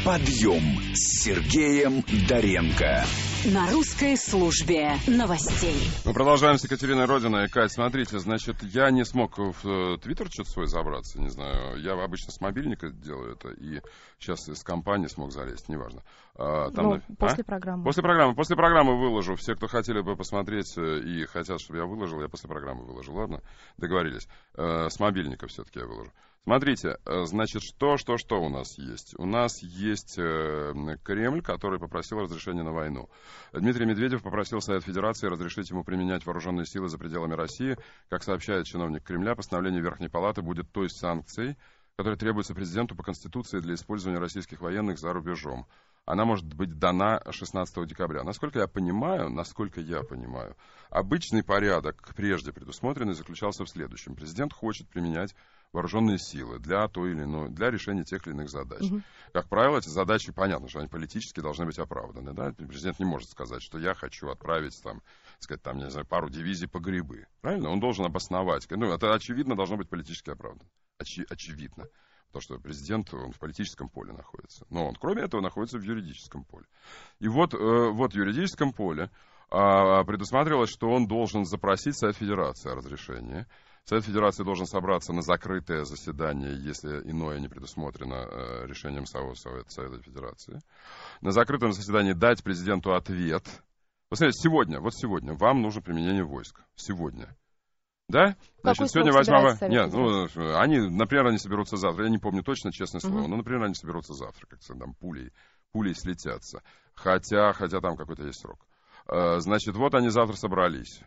Подъем с Сергеем Доренко. На русской службе новостей. Мы продолжаем с Екатериной Родиной. И, Кать, смотрите, значит, я не смог в э, Твиттер что-то свой забраться, не знаю. Я обычно с мобильника делаю это, и сейчас из компании смог залезть, неважно. А, там... Ну, а? после а? программы. После программы. После программы выложу. Все, кто хотели бы посмотреть э, и хотят, чтобы я выложил, я после программы выложу. Ладно? Договорились. Э, с мобильника все-таки я выложу. Смотрите, э, значит, что, что, что у нас есть? У нас есть э, Кремль, который попросил разрешения на войну. Дмитрий Медведев попросил Совет Федерации разрешить ему применять вооруженные силы за пределами России. Как сообщает чиновник Кремля, постановление Верхней Палаты будет той санкцией, которая требуется президенту по Конституции для использования российских военных за рубежом. Она может быть дана 16 декабря. Насколько я понимаю, насколько я понимаю, обычный порядок, прежде предусмотренный, заключался в следующем. Президент хочет применять вооруженные силы для той или иной, для решения тех или иных задач. Угу. Как правило, эти задачи, понятно, что они политически должны быть оправданы, да, президент не может сказать, что я хочу отправить там, сказать, там, не знаю, пару дивизий по грибы, правильно? Он должен обосновать, ну, это очевидно должно быть политически оправдано, Очи- очевидно потому что президент, он в политическом поле находится. Но он, кроме этого, находится в юридическом поле. И вот, э, вот в юридическом поле а, предусматривалось, что он должен запросить Совет Федерации о разрешении. Совет Федерации должен собраться на закрытое заседание, если иное не предусмотрено э, решением Совета, Совета Федерации. На закрытом заседании дать президенту ответ. Посмотрите, сегодня, вот сегодня, вам нужно применение войск. Сегодня. Да? Значит, сегодня 8 Нет, ну, э, они, например, они соберутся завтра. Я не помню точно, честное слово. Угу. Но, например, они соберутся завтра, как там пулей, пулей слетятся. Хотя, хотя там какой-то есть срок. Э, значит, вот они завтра собрались.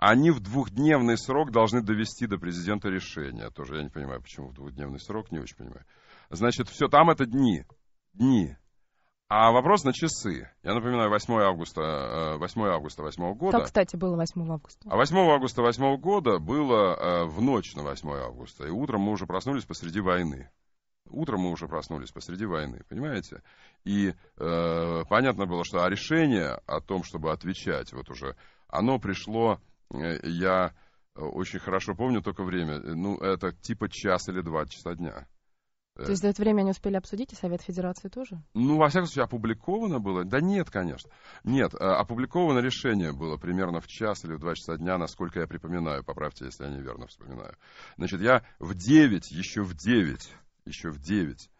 Они в двухдневный срок должны довести до президента решение. Тоже я не понимаю, почему в двухдневный срок, не очень понимаю. Значит, все там это дни. Дни. А вопрос на часы. Я напоминаю, 8 августа, 8 э, августа 8 года. Так, кстати, было 8 августа. А 8 августа 8 года было э, в ночь на 8 августа. И утром мы уже проснулись посреди войны. Утром мы уже проснулись посреди войны, понимаете? И э, понятно было, что а решение о том, чтобы отвечать, вот уже, оно пришло Э, я э, очень хорошо помню только время, э, ну, это типа час или два часа дня. То есть за это время они успели обсудить, и Совет Федерации тоже? Ну, во всяком случае, опубликовано было? Да нет, конечно. Нет, опубликовано решение было примерно в час или в два часа дня, насколько я припоминаю, поправьте, если я неверно вспоминаю. Значит, я в девять, еще в девять, еще в девять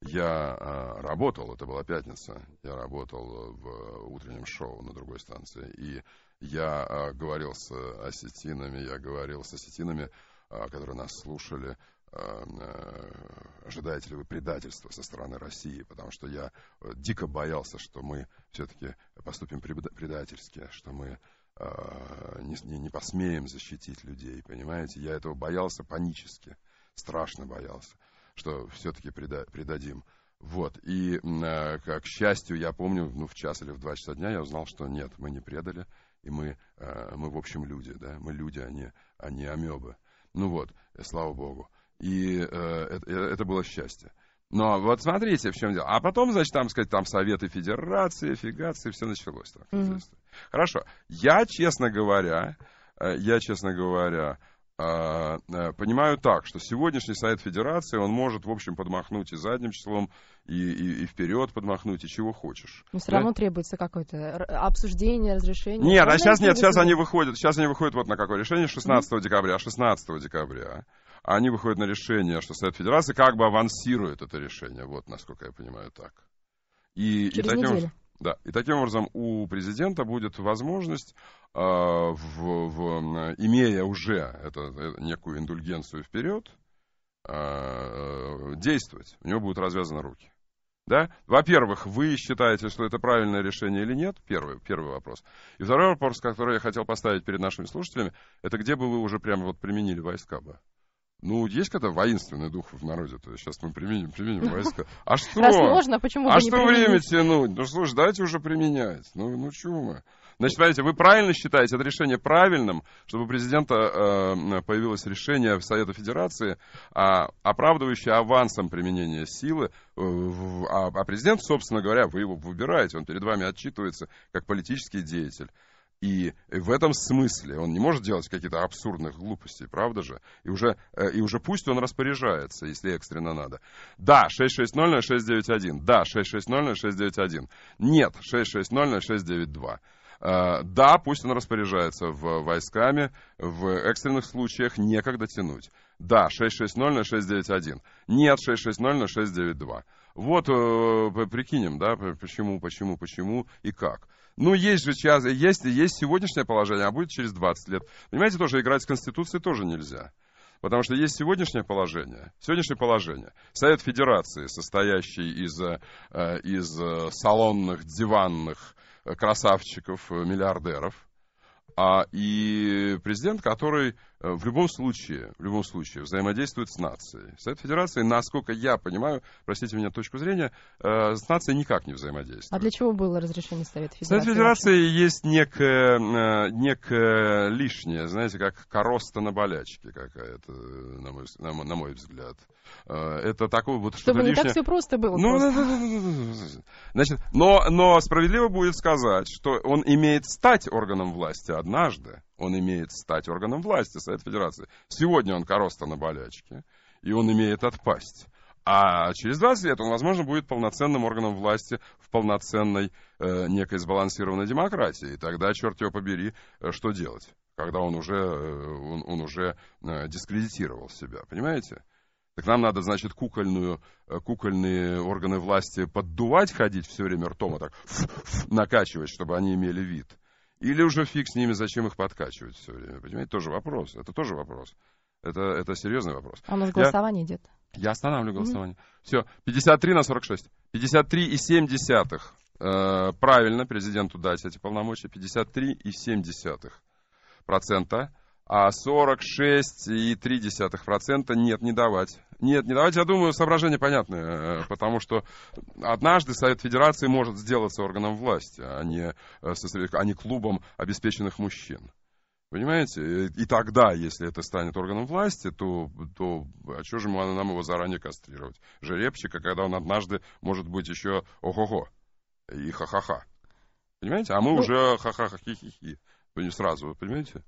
я э, работал, это была пятница, я работал в утреннем шоу на другой станции, и я а, говорил с осетинами, я говорил с осетинами, а, которые нас слушали, а, а, ожидаете ли вы предательства со стороны России, потому что я э, дико боялся, что мы все-таки поступим предательски, что мы а, не, не посмеем защитить людей, понимаете? Я этого боялся панически, страшно боялся, что все-таки предадим. Вот, и, э, к счастью, я помню, ну, в час или в два часа дня я узнал, что нет, мы не предали, и мы, э, мы в общем, люди, да, мы люди, а не, а не амебы. Ну вот, э, слава богу. И э, это, это было счастье. Но вот смотрите, в чем дело. А потом, значит, там, сказать, там Советы Федерации, фигации, все началось. Так, mm-hmm. Хорошо. Я, честно говоря, я, честно говоря, а, э, понимаю так, что сегодняшний Совет Федерации, он может, в общем, подмахнуть и задним числом, и, и, и вперед подмахнуть, и чего хочешь. Но все равно да? требуется какое-то обсуждение, разрешение. Нет, а сейчас нет, сейчас они выходят, сейчас они выходят вот на какое решение, 16 mm-hmm. декабря, 16 декабря. А они выходят на решение, что Совет Федерации как бы авансирует это решение, вот, насколько я понимаю, так. И, Через и таким, неделю. Да, и таким образом у президента будет возможность, э, в, в, э, имея уже это, это, некую индульгенцию вперед, а, э, действовать. У него будут развязаны руки. Да? Во-первых, вы считаете, что это правильное решение или нет? Первый, первый вопрос. И второй вопрос, который я хотел поставить перед нашими слушателями, это где бы вы уже прямо вот применили войска бы? Ну, есть когда воинственный дух в народе, то сейчас мы применим, применим войска. А что? Раз можно, почему А что время тянуть? Ну, слушай, давайте уже применять. Ну, ну чего мы? Значит, смотрите, вы правильно считаете это решение правильным, чтобы у президента э, появилось решение Совета Федерации, а, оправдывающее авансом применение силы, э, а, а президент, собственно говоря, вы его выбираете, он перед вами отчитывается как политический деятель. И в этом смысле он не может делать какие-то абсурдных глупостей, правда же? И уже, э, и уже пусть он распоряжается, если экстренно надо. Да, 660-0691. Да, 660-0691. Нет, 660-0692. Э, да, пусть он распоряжается в войсками, в экстренных случаях некогда тянуть. Да, 660-0691. Нет, 660-0692. Вот э, прикинем, да, почему, почему, почему и как. Ну, есть же сейчас, есть, есть сегодняшнее положение, а будет через 20 лет. Понимаете, тоже играть с Конституцией тоже нельзя. Потому что есть сегодняшнее положение. Сегодняшнее положение. Совет Федерации, состоящий из, э, из э, салонных, диванных э, красавчиков, миллиардеров, а, и президент, который Э, в любом случае, в любом случае взаимодействует с нацией. Совет Федерации, насколько я понимаю, простите меня точку зрения, э, с нацией никак не взаимодействует. А для чего было разрешение Совета Федерации? Совет Федерации есть некое, э, некое лишнее, знаете, как короста на болячке какая-то, на мой, на, на мой взгляд. Это такое вот Чтобы что-то не так все просто было. Ну, просто. Значит, но, но справедливо будет сказать, что он имеет стать органом власти однажды. Он имеет стать органом власти Совет Федерации. Сегодня он короста на болячке, и он имеет отпасть. А через 20 лет он, возможно, будет полноценным органом власти в полноценной э, некой сбалансированной демократии. И тогда, черт его побери, э, что делать, когда он уже, э, он, он уже э, дискредитировал себя, понимаете? Так нам надо, значит, кукольную, кукольные органы власти поддувать, ходить все время ртом, а так ф -ф -ф, накачивать, чтобы они имели вид. Или уже фиг с ними, зачем их подкачивать все время, понимаете? Тоже вопрос, это тоже вопрос. Это, это серьезный вопрос. А у нас голосование я, идет. Я останавливаю голосование. Mm-hmm. Все, 53 на 46. 53,7. Э, правильно, президенту дать эти полномочия. 53,7%. А 46,3% нет, не давать нет, не давайте, я думаю, соображение понятное, э, потому что однажды Совет Федерации может сделаться органом власти, а не, э, а не клубом обеспеченных мужчин. Понимаете? И тогда, если это станет органом власти, то, то а что же мы, а нам его заранее кастрировать? Жеребчика, когда он однажды может быть еще ого-го и ха-ха-ха. Понимаете? А мы ну уже ха-ха-ха-хи-хи-хи. Ну, не сразу, понимаете?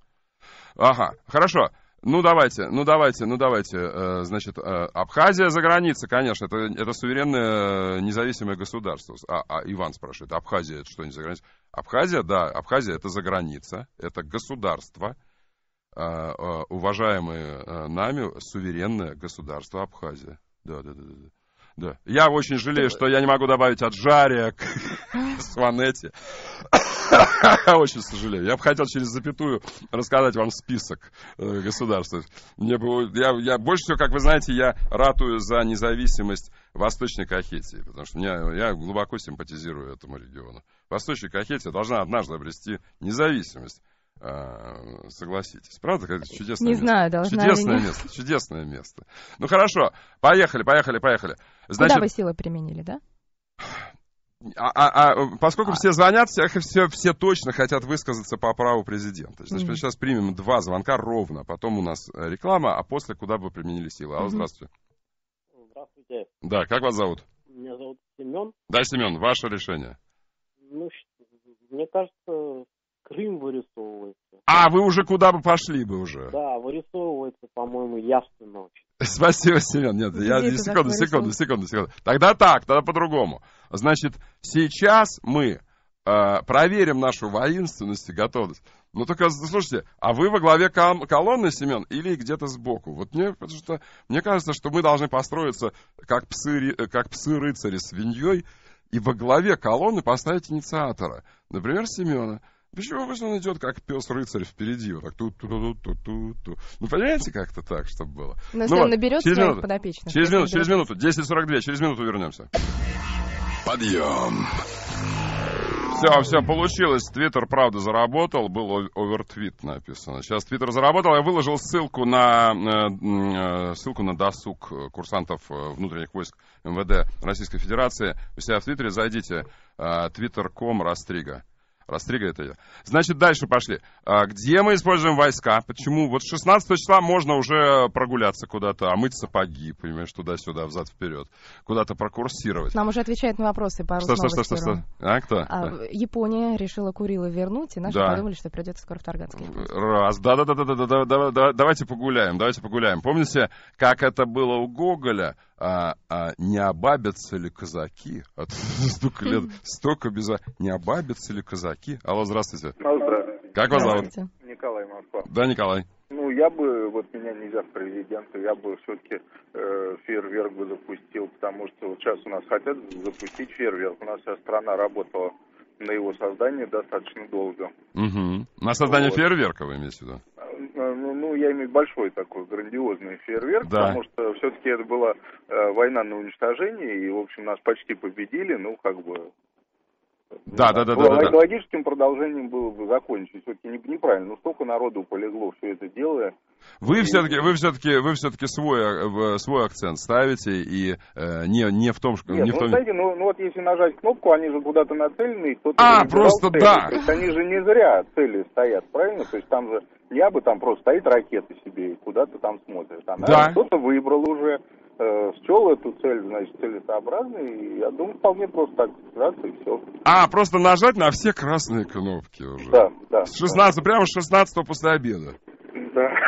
Ага, хорошо. Ну давайте, ну давайте, ну давайте. Э, значит, э, Абхазия за границей, конечно, это, это суверенное э, независимое государство. А, а Иван спрашивает, Абхазия это что не за граница? Абхазия, да, Абхазия это за граница, это государство, уважаемые нами суверенное государство Абхазия. Да, да, да, да. Да. Я очень жалею, что я не могу добавить от Жария к Сванете. Очень сожалею. Я бы хотел через запятую рассказать вам список э, государств. Мне бы, я, я, больше всего, как вы знаете, я ратую за независимость Восточной Кахетии, потому что меня, я глубоко симпатизирую этому региону. Восточная Кахетия должна однажды обрести независимость. Э, согласитесь. Правда, это чудесное Не место? знаю, должна Чудесное ли место, чудесное место. Ну хорошо, поехали, поехали, поехали. Значит, Куда вы силы применили, да? А, а, а поскольку а. все звонят, все, все, все точно хотят высказаться по праву президента. Значит, mm-hmm. мы сейчас примем два звонка ровно, потом у нас э, реклама, а после куда бы применили силы. Алло, mm-hmm. здравствуйте. Здравствуйте. Да, как вас зовут? Меня зовут Семен. Да, Семен, ваше решение. Ну, мне кажется, Крым вырисовывается. А, вы уже куда бы пошли бы уже? Да, вырисовывается, по-моему, ясно очень. Спасибо, Семен. Нет, Где я, секунду, секунду, секунду, секунду. Тогда так, тогда по-другому. Значит, сейчас мы э, проверим нашу воинственность и готовность. Ну, только, слушайте, а вы во главе колонны, Семен, или где-то сбоку? Вот мне, потому что, мне кажется, что мы должны построиться как псы, э, как псы-рыцари свиньей и во главе колонны поставить инициатора. Например, Семена. Почему пусть он идет как пес-рыцарь впереди, вот так ту ту ту ту ту ту Ну, понимаете, как-то так, чтобы было. Но ну, если ну, вот, он наберет через своих минуту, подопечных. Через минуту, через минуту, 10.42, через минуту вернемся. Подъем. Все, все, получилось. Твиттер, правда, заработал. Был овертвит написано. Сейчас Твиттер заработал. Я выложил ссылку на, э, э, ссылку на досуг курсантов э, внутренних войск МВД Российской Федерации. У себя в Твиттере зайдите. Twitter.com Растрига. Растригали это Значит, дальше пошли. А, где мы используем войска? Почему? Вот 16 числа можно уже прогуляться куда-то, омыть а сапоги, понимаешь, туда-сюда, взад-вперед. Куда-то прокурсировать. Нам уже отвечают на вопросы по что, что, что, что, что? А, кто? А, Япония решила Курилы вернуть, и наши да. подумали, что придется скоро в Тарганский. Раз. Да-да-да-да-да-да-да. Давайте погуляем, давайте погуляем. Помните, как это было у Гоголя? а, а не обабятся ли казаки? От а столько лет, столько без... А-, не обабятся ли казаки? Алло, здравствуйте. Алло, здравствуйте. Как вас зовут? Николай Москва. Да, Николай. Ну, я бы, вот меня нельзя к президенту, я бы все-таки э, фейерверк бы запустил, потому что вот сейчас у нас хотят запустить фейерверк. У нас вся страна работала на его создание достаточно долго. Угу. На создание вот. фейерверка вы имеете в виду? Э, ну, ну, я имею большой такой грандиозный фейерверк, да. потому что все-таки это была э, война на уничтожение, и, в общем, нас почти победили, ну, как бы... Да, да, да, да, да. Логическим продолжением было бы закончить. Все-таки неправильно. но ну, столько народу полегло все это дело. Вы все-таки, вы все-таки, вы все-таки свой, э, свой акцент ставите и э, не, не в том, что... Нет, не ну, в том... знаете, ну, ну вот если нажать кнопку, они же куда-то нацелены, и кто-то... А, просто цели. да! То есть они же не зря цели стоят, правильно? То есть там же я бы там просто стоит ракеты себе и куда-то там смотрит, А, да. Э, кто-то выбрал уже, э, счел эту цель, значит, целесообразно, и я думаю, вполне просто так раз и все. А, просто нажать на все красные кнопки уже. Да, да. С 16, да. прямо с 16 после обеда.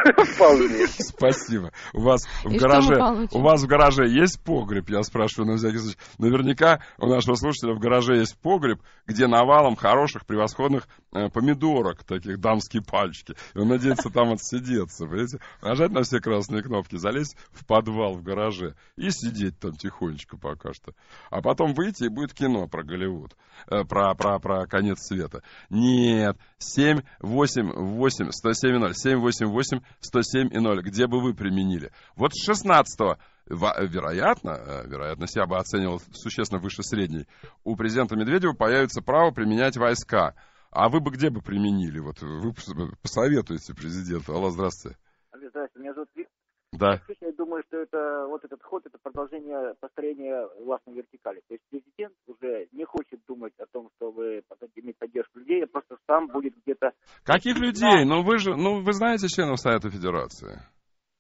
Вполне. Спасибо. У вас в гараже у вас в гараже есть погреб? Я спрашиваю на всякий случай. Наверняка у нашего слушателя в гараже есть погреб, где навалом хороших, превосходных э, помидорок, таких дамские пальчики. И он надеется там отсидеться, понимаете? Нажать на все красные кнопки, залезть в подвал в гараже и сидеть там тихонечко пока что. А потом выйти и будет кино про Голливуд, э, про, про, про конец света. Нет, 7, 8, 8, 107, 0, 7, 8, 8, 107,0, где бы вы применили. Вот 16-го, вероятно, э, вероятность я бы оценивал существенно выше средней, у президента Медведева появится право применять войска. А вы бы где бы применили? Вот вы посоветуете президенту. Алло, здравствуйте. Здравствуйте, меня зовут да. Я думаю, что это вот этот ход, это продолжение построения властной вертикали. То есть президент уже не хочет думать о том, чтобы иметь поддержку людей, а просто сам будет где-то... Каких людей? Ну вы же, ну вы знаете членов Совета Федерации?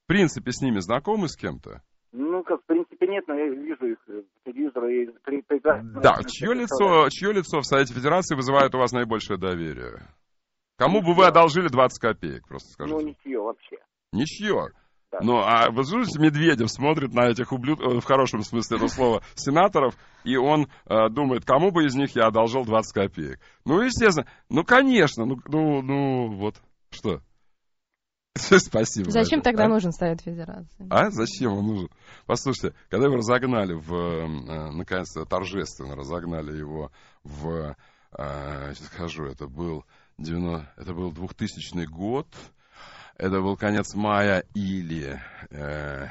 В принципе, с ними знакомы с кем-то? Ну, как, в принципе, нет, но я вижу их э, по телевизору и прекрасно... Да, чье лицо, чье лицо в Совете Федерации вызывает у вас наибольшее доверие? Кому ничего. бы вы одолжили 20 копеек, просто скажите? Ну, ничье вообще. Ничье. Ну, а вы слушаете, Медведев смотрит на этих ублюдков, э, в хорошем смысле этого слова, сенаторов, и он э, думает, кому бы из них я одолжил 20 копеек. Ну, естественно, ну, конечно, ну, ну, ну вот, что? Спасибо. Зачем тогда а? нужен Совет Федерации? А? Зачем он нужен? Послушайте, когда его разогнали в, э, наконец-то, торжественно разогнали его в, э, сейчас скажу, это был 90, это был 2000 год, это был конец мая или... Э,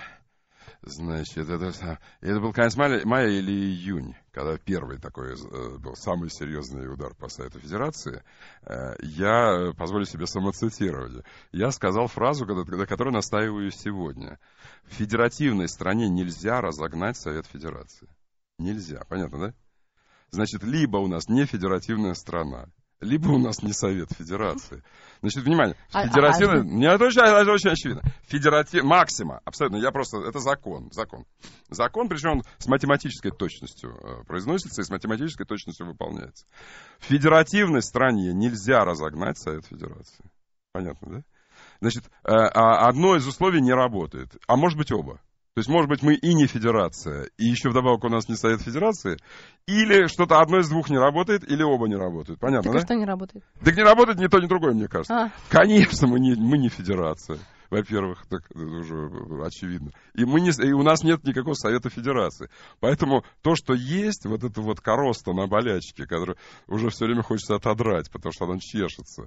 Значит, это, это был конец мая, мая или июнь, когда первый такой э, был самый серьезный удар по Совету Федерации. Э, я э, позволю себе самоцитировать. Я сказал фразу, на которой настаиваю сегодня. В федеративной стране нельзя разогнать Совет Федерации. Нельзя, понятно, да? Значит, либо у нас не федеративная страна, либо у нас не Совет Федерации. Значит, внимание, федеративный. А, а, а не, это очень, а это очень очевидно. Федератив... Максима, абсолютно, я просто... Это закон, закон. Закон, причем он с математической точностью э, произносится и с математической точностью выполняется. В федеративной стране нельзя разогнать Совет Федерации. Понятно, да? Значит, э, а одно из условий не работает, а может быть оба. То есть, может быть, мы и не федерация, и еще вдобавок у нас не Совет Федерации, или что-то одно из двух не работает, или оба не работают. Понятно, так да? что не работает? Так не работает ни то, ни другое, мне кажется. А. Конечно, мы не, мы не федерация. Во-первых, так это уже очевидно. И, мы не, и у нас нет никакого Совета Федерации. Поэтому то, что есть, вот это вот короста на болячке, которую уже все время хочется отодрать, потому что она чешется.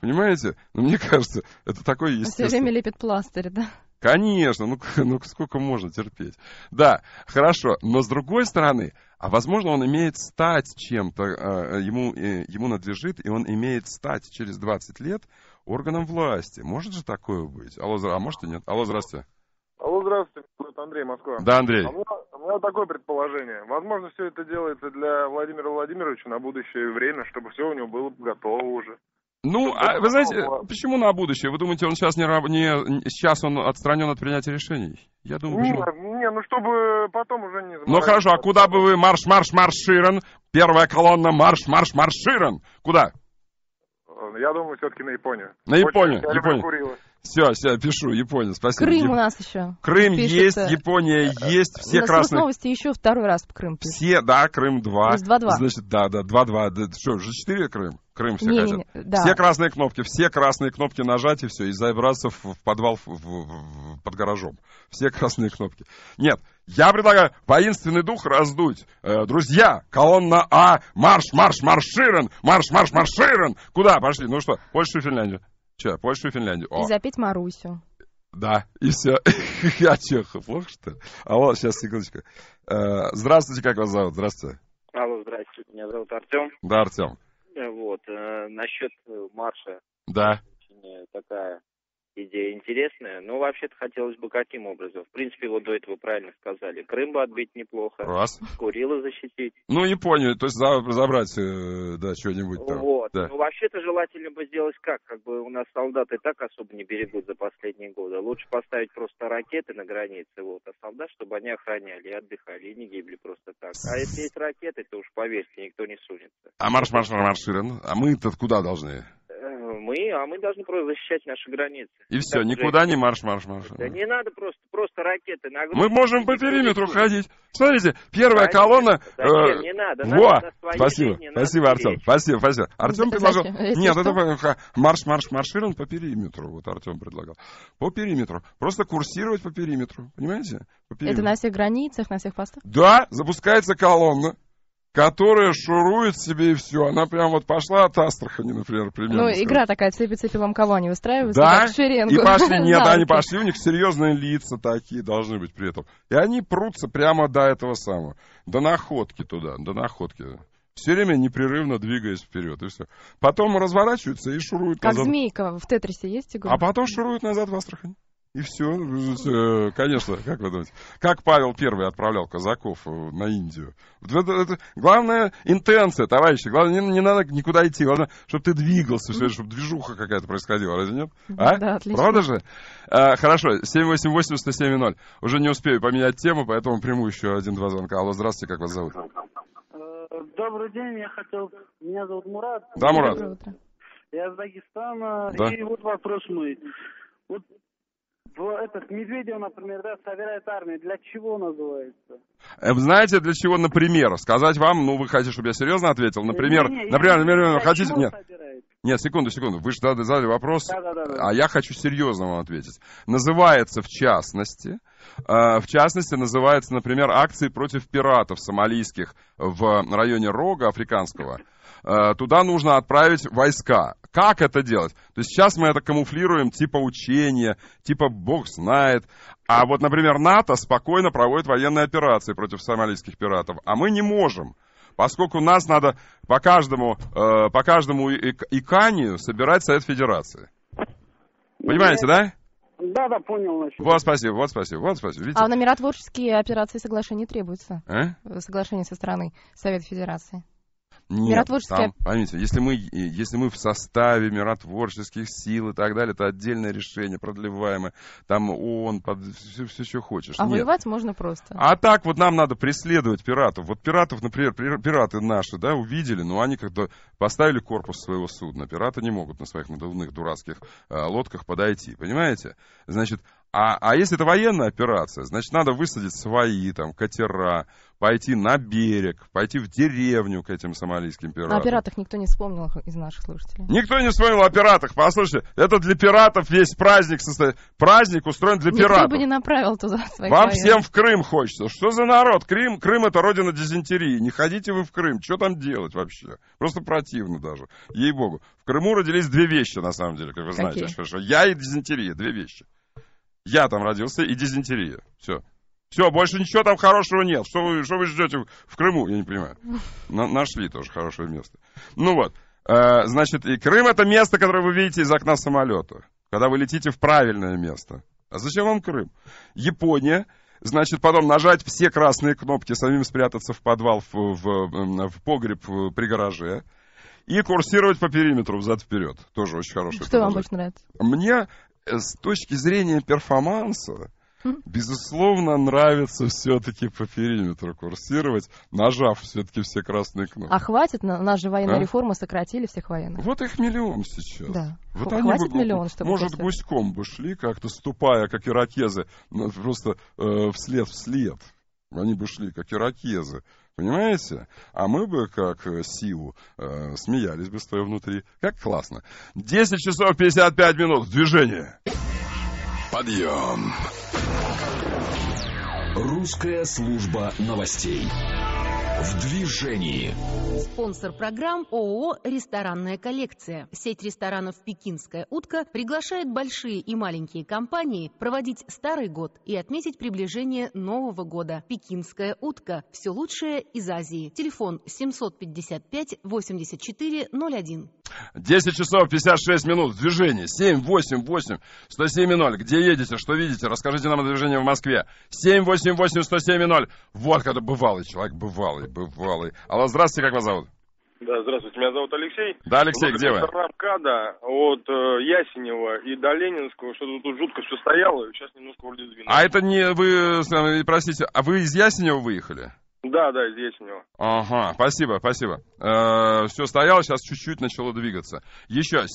Понимаете? Ну, мне кажется, это такое естественно. Все время лепит пластырь, да? Конечно, ну, ну сколько можно терпеть. Да, хорошо, но с другой стороны, а возможно он имеет стать чем-то, э, ему, э, ему надлежит, и он имеет стать через 20 лет органом власти. Может же такое быть? Алло, а может и нет? Алло, здравствуйте. Алло, здравствуйте, это Андрей Москва. Да, Андрей. А у, меня, у меня такое предположение. Возможно, все это делается для Владимира Владимировича на будущее время, чтобы все у него было готово уже. Ну, а вы знаете, почему на будущее? Вы думаете, он сейчас не, не сейчас он отстранен от принятия решений? Я думаю, не, почему... не, ну чтобы потом уже не Ну хорошо, а куда бы вы марш, марш, марширан? Первая колонна марш, марш, марширан. Куда? Я думаю, все-таки на Японию. На Японию, Очень, Японию. Все, все, пишу, Япония, спасибо. Крым у нас еще. Крым пишется. есть, Япония э, есть, все у нас красные. новости еще второй раз Крым пишут. Все, да, Крым 2. 2-2. Значит, да, да, 2-2. Да, что, же 4 Крым? Крым все не, хотят. Не, да. Все красные кнопки, все красные кнопки нажать и все, и забраться в подвал в, в, в, под гаражом. Все красные кнопки. Нет, я предлагаю воинственный дух раздуть. Э, друзья, колонна А, марш, марш, марширен, марш, марш, марширен. Куда пошли? Ну что, Польшу и Финляндию. Че, Польшу и Финляндию. О. И запеть Марусю. Да, и все. Я Чехов, плохо что ли? Алло, сейчас, секундочку. Э, здравствуйте, как вас зовут? Здравствуйте. Алло, здравствуйте, меня зовут Артем. Да, Артем. Вот. Э, насчет э, марша. Да. Очень э, такая идея интересная. Но ну, вообще-то хотелось бы каким образом? В принципе, вот до этого правильно сказали. Крым бы отбить неплохо. Раз. Курила защитить. Ну, Японию, то есть забрать, э, да, что-нибудь там. Вот. Да. Ну, вообще-то желательно бы сделать как? Как бы у нас солдаты так особо не берегут за последние годы. Лучше поставить просто ракеты на границе, вот, а солдат, чтобы они охраняли и отдыхали, и не гибли просто так. А если есть ракеты, то уж поверьте, никто не сунется. А марш, марш, марш, марш, А мы-то куда должны? Э, мы, а мы должны просто защищать наши границы. И все, так, никуда не марш, марш, марш. Да не надо просто, просто ракеты на Мы можем по периметру ходить. Смотрите, первая Конечно, колонна... Да, э, не надо. Во! Надо спасибо, жизни, спасибо, Артем. Спасибо, спасибо. Артем предложил... Нет, это марш, марш, марширован по периметру. Вот Артем предлагал. По периметру. Просто курсировать по периметру. Понимаете? По периметру. Это на всех границах, на всех постах? Да, запускается колонна которая шурует себе и все. Она прям вот пошла от Астрахани, например, примерно. Ну, скажем. игра такая, цепи-цепи вам кого не устраивают? Да, и пошли, нет, они пошли, у них серьезные лица такие должны быть при этом. И они прутся прямо до этого самого, до находки туда, до находки. Все время непрерывно двигаясь вперед, и все. Потом разворачиваются и шуруют как назад. Как змейка в Тетрисе есть игра? А потом шуруют назад в астрахани? И все, э, конечно, как вы думаете, как Павел Первый отправлял казаков э, на Индию. Это, это, главное интенция, товарищи, главное, не, не надо никуда идти, главное, чтобы ты двигался, все, чтобы движуха какая-то происходила, разве нет? А? Да, отлично. Правда же? А, хорошо, 788-107-0. Уже не успею поменять тему, поэтому приму еще один-два звонка. Алло, здравствуйте, как вас зовут? Э, добрый день, я хотел... Меня зовут Мурат. Да, Мурат. Я из Дагестана, да. и вот вопрос мой. Вот этот Медведев, например, да, собирает армию. Для чего называется? Эм, знаете, для чего, например? Сказать вам, ну, вы хотите, чтобы я серьезно ответил? Например, не, не, например, я... например, хотите... Нет. Собирает? Нет, секунду, секунду. Вы же задали вопрос, да, да, да, да. а я хочу серьезно вам ответить. Называется в частности, э, в частности называется, например, акции против пиратов сомалийских в районе Рога африканского. Э, туда нужно отправить войска. Как это делать? То есть сейчас мы это камуфлируем типа учения, типа бог знает. А вот, например, НАТО спокойно проводит военные операции против сомалийских пиратов, а мы не можем. Поскольку нас надо по каждому, э, по каждому иканию собирать Совет Федерации. Ну, Понимаете, да? Да, да, понял. Значит. Вот спасибо, вот спасибо, вот спасибо. Видите? А на миротворческие операции а? соглашения требуются? А? Соглашение со стороны Совета Федерации. Нет, Миротворческие... там, поймите, если мы, если мы в составе миротворческих сил и так далее, это отдельное решение, продлеваемое, там ООН, под, все, все, что хочешь. А Нет. воевать можно просто. А так вот нам надо преследовать пиратов. Вот пиратов, например, пираты наши, да, увидели, но они как-то поставили корпус своего судна. Пираты не могут на своих надувных дурацких э, лодках подойти, понимаете? Значит, а, а если это военная операция, значит, надо высадить свои там катера, пойти на берег, пойти в деревню к этим сомалийским пиратам. Но о пиратах никто не вспомнил из наших слушателей. Никто не вспомнил о пиратах. Послушайте, это для пиратов есть праздник. Состо... Праздник устроен для никто пиратов. Никто бы не направил туда своих Вам военных. всем в Крым хочется. Что за народ? Крым, Крым это родина дизентерии. Не ходите вы в Крым. Что там делать вообще? Просто противно даже. Ей-богу. В Крыму родились две вещи, на самом деле, как вы знаете. Какие? Я и дизентерия. Две вещи. Я там родился и дизентерия. Все. Все, больше ничего там хорошего нет. Что вы, что вы ждете в Крыму? Я не понимаю. На, нашли тоже хорошее место. Ну вот. Э, значит, и Крым это место, которое вы видите из окна самолета. Когда вы летите в правильное место. А зачем вам Крым? Япония значит, потом нажать все красные кнопки, самим спрятаться в подвал, в, в, в погреб э, при гараже. И курсировать по периметру взад-вперед. Тоже очень хороший. Что продолжение. вам больше нравится? Мне с точки зрения перформанса, хм. Безусловно, нравится все-таки по периметру курсировать, нажав все-таки все красные кнопки. А хватит, наша военная а? реформа сократили всех военных. Вот их миллион сейчас. Да. Вот Х- они хватит бы, миллион, чтобы Может, гуськом бы шли, как-то ступая, как иракезы, ну, просто э, вслед вслед. Они бы шли, как иракезы, Понимаете? А мы бы, как э, силу, э, смеялись бы с твоей внутри. Как классно. 10 часов 55 минут. Движение. Подъем. Русская служба новостей. В движении. Спонсор программ ООО «Ресторанная коллекция». Сеть ресторанов «Пекинская утка» приглашает большие и маленькие компании проводить старый год и отметить приближение Нового года. «Пекинская утка» – все лучшее из Азии. Телефон 755 8401. 10 часов 56 минут. Движение 788 107 0. Где едете, что видите? Расскажите нам о движении в Москве. 788 107 0. Вот когда бывалый человек, бывалый бывалый, бывалый. Алло, здравствуйте, как вас зовут? Да, здравствуйте, меня зовут Алексей. Да, Алексей, вот, где вы? Рабкада от э, Ясенева и до Ленинского, что тут жутко все стояло, сейчас немножко вроде сдвинулось. А это не вы, простите, а вы из Ясенева выехали? Да, да, здесь у него. Ага, спасибо, спасибо. Э, все стояло, сейчас чуть-чуть начало двигаться. Еще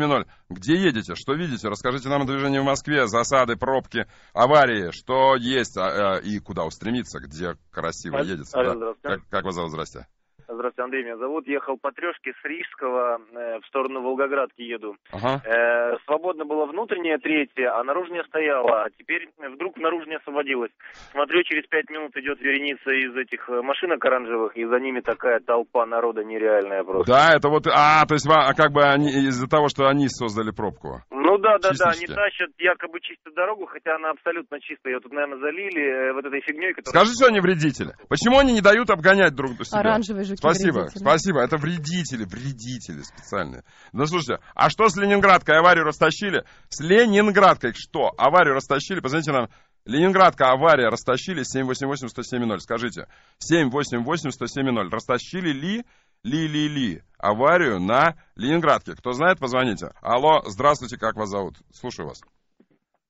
788-107-0. Где едете? Что видите? Расскажите нам о движении в Москве, засады, пробки, аварии. Что есть а, э, и куда устремиться? Где красиво а, едется? А, да? как, как вас зовут? Здрасте. Здравствуйте, Андрей, меня зовут. Ехал по трешке с Рижского э, в сторону Волгоградки еду. Ага. Э, свободно было внутреннее третье, а наружнее стояло. А теперь э, вдруг наружнее освободилось. Смотрю, через пять минут идет вереница из этих э, машинок оранжевых, и за ними такая толпа народа нереальная просто. Да, это вот, а, то есть а, как бы они из-за того, что они создали пробку. Ну да, да, да, они тащат якобы чистую дорогу, хотя она абсолютно чистая. Ее тут, наверное, залили э, вот этой фигней, которая... Скажи, что они вредители. Почему они не дают обгонять друг друга? Оранжевый же мужики Спасибо, вредители. спасибо. Это вредители, вредители специальные. Ну, слушайте, а что с Ленинградкой? Аварию растащили? С Ленинградкой что? Аварию растащили? Позвоните нам. Ленинградка, авария, растащили 788 107 Скажите, 788 107 Растащили ли, ли, ли, ли аварию на Ленинградке? Кто знает, позвоните. Алло, здравствуйте, как вас зовут? Слушаю вас.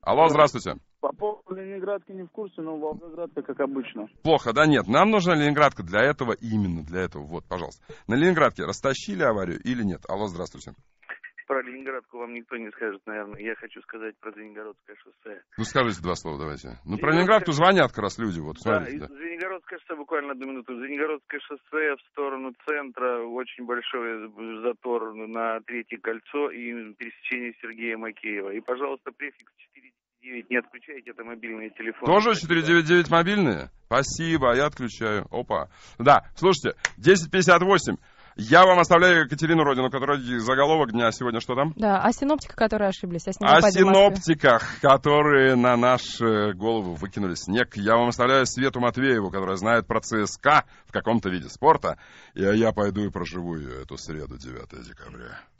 Алло, э, здравствуйте. По поводу Ленинградки не в курсе, но Волгоградка как обычно. Плохо, да нет. Нам нужна Ленинградка для этого, именно для этого. Вот, пожалуйста. На Ленинградке растащили аварию или нет? Алло, здравствуйте. Про Ленинградку вам никто не скажет, наверное. Я хочу сказать про Ленинградское шоссе. Ну, скажите два слова давайте. Ну, про Ленинградку звонят как раз люди, вот, смотрите. Да, Ленинградское шоссе, буквально одну минуту. Ленинградское шоссе в сторону центра, очень большой затор на Третье кольцо и пересечение Сергея Макеева. И, пожалуйста, префикс 499 не отключайте, это мобильные телефоны. Тоже 499 мобильные? Спасибо, я отключаю. Опа. Да, слушайте, 1058. Я вам оставляю Екатерину Родину, которая заголовок дня сегодня что там? Да, о а синоптиках, которые ошиблись. А о, о синоптиках, которые на нашу э, голову выкинули снег. Я вам оставляю Свету Матвееву, которая знает про ЦСКА в каком-то виде спорта. И я пойду и проживу ее эту среду, 9 декабря.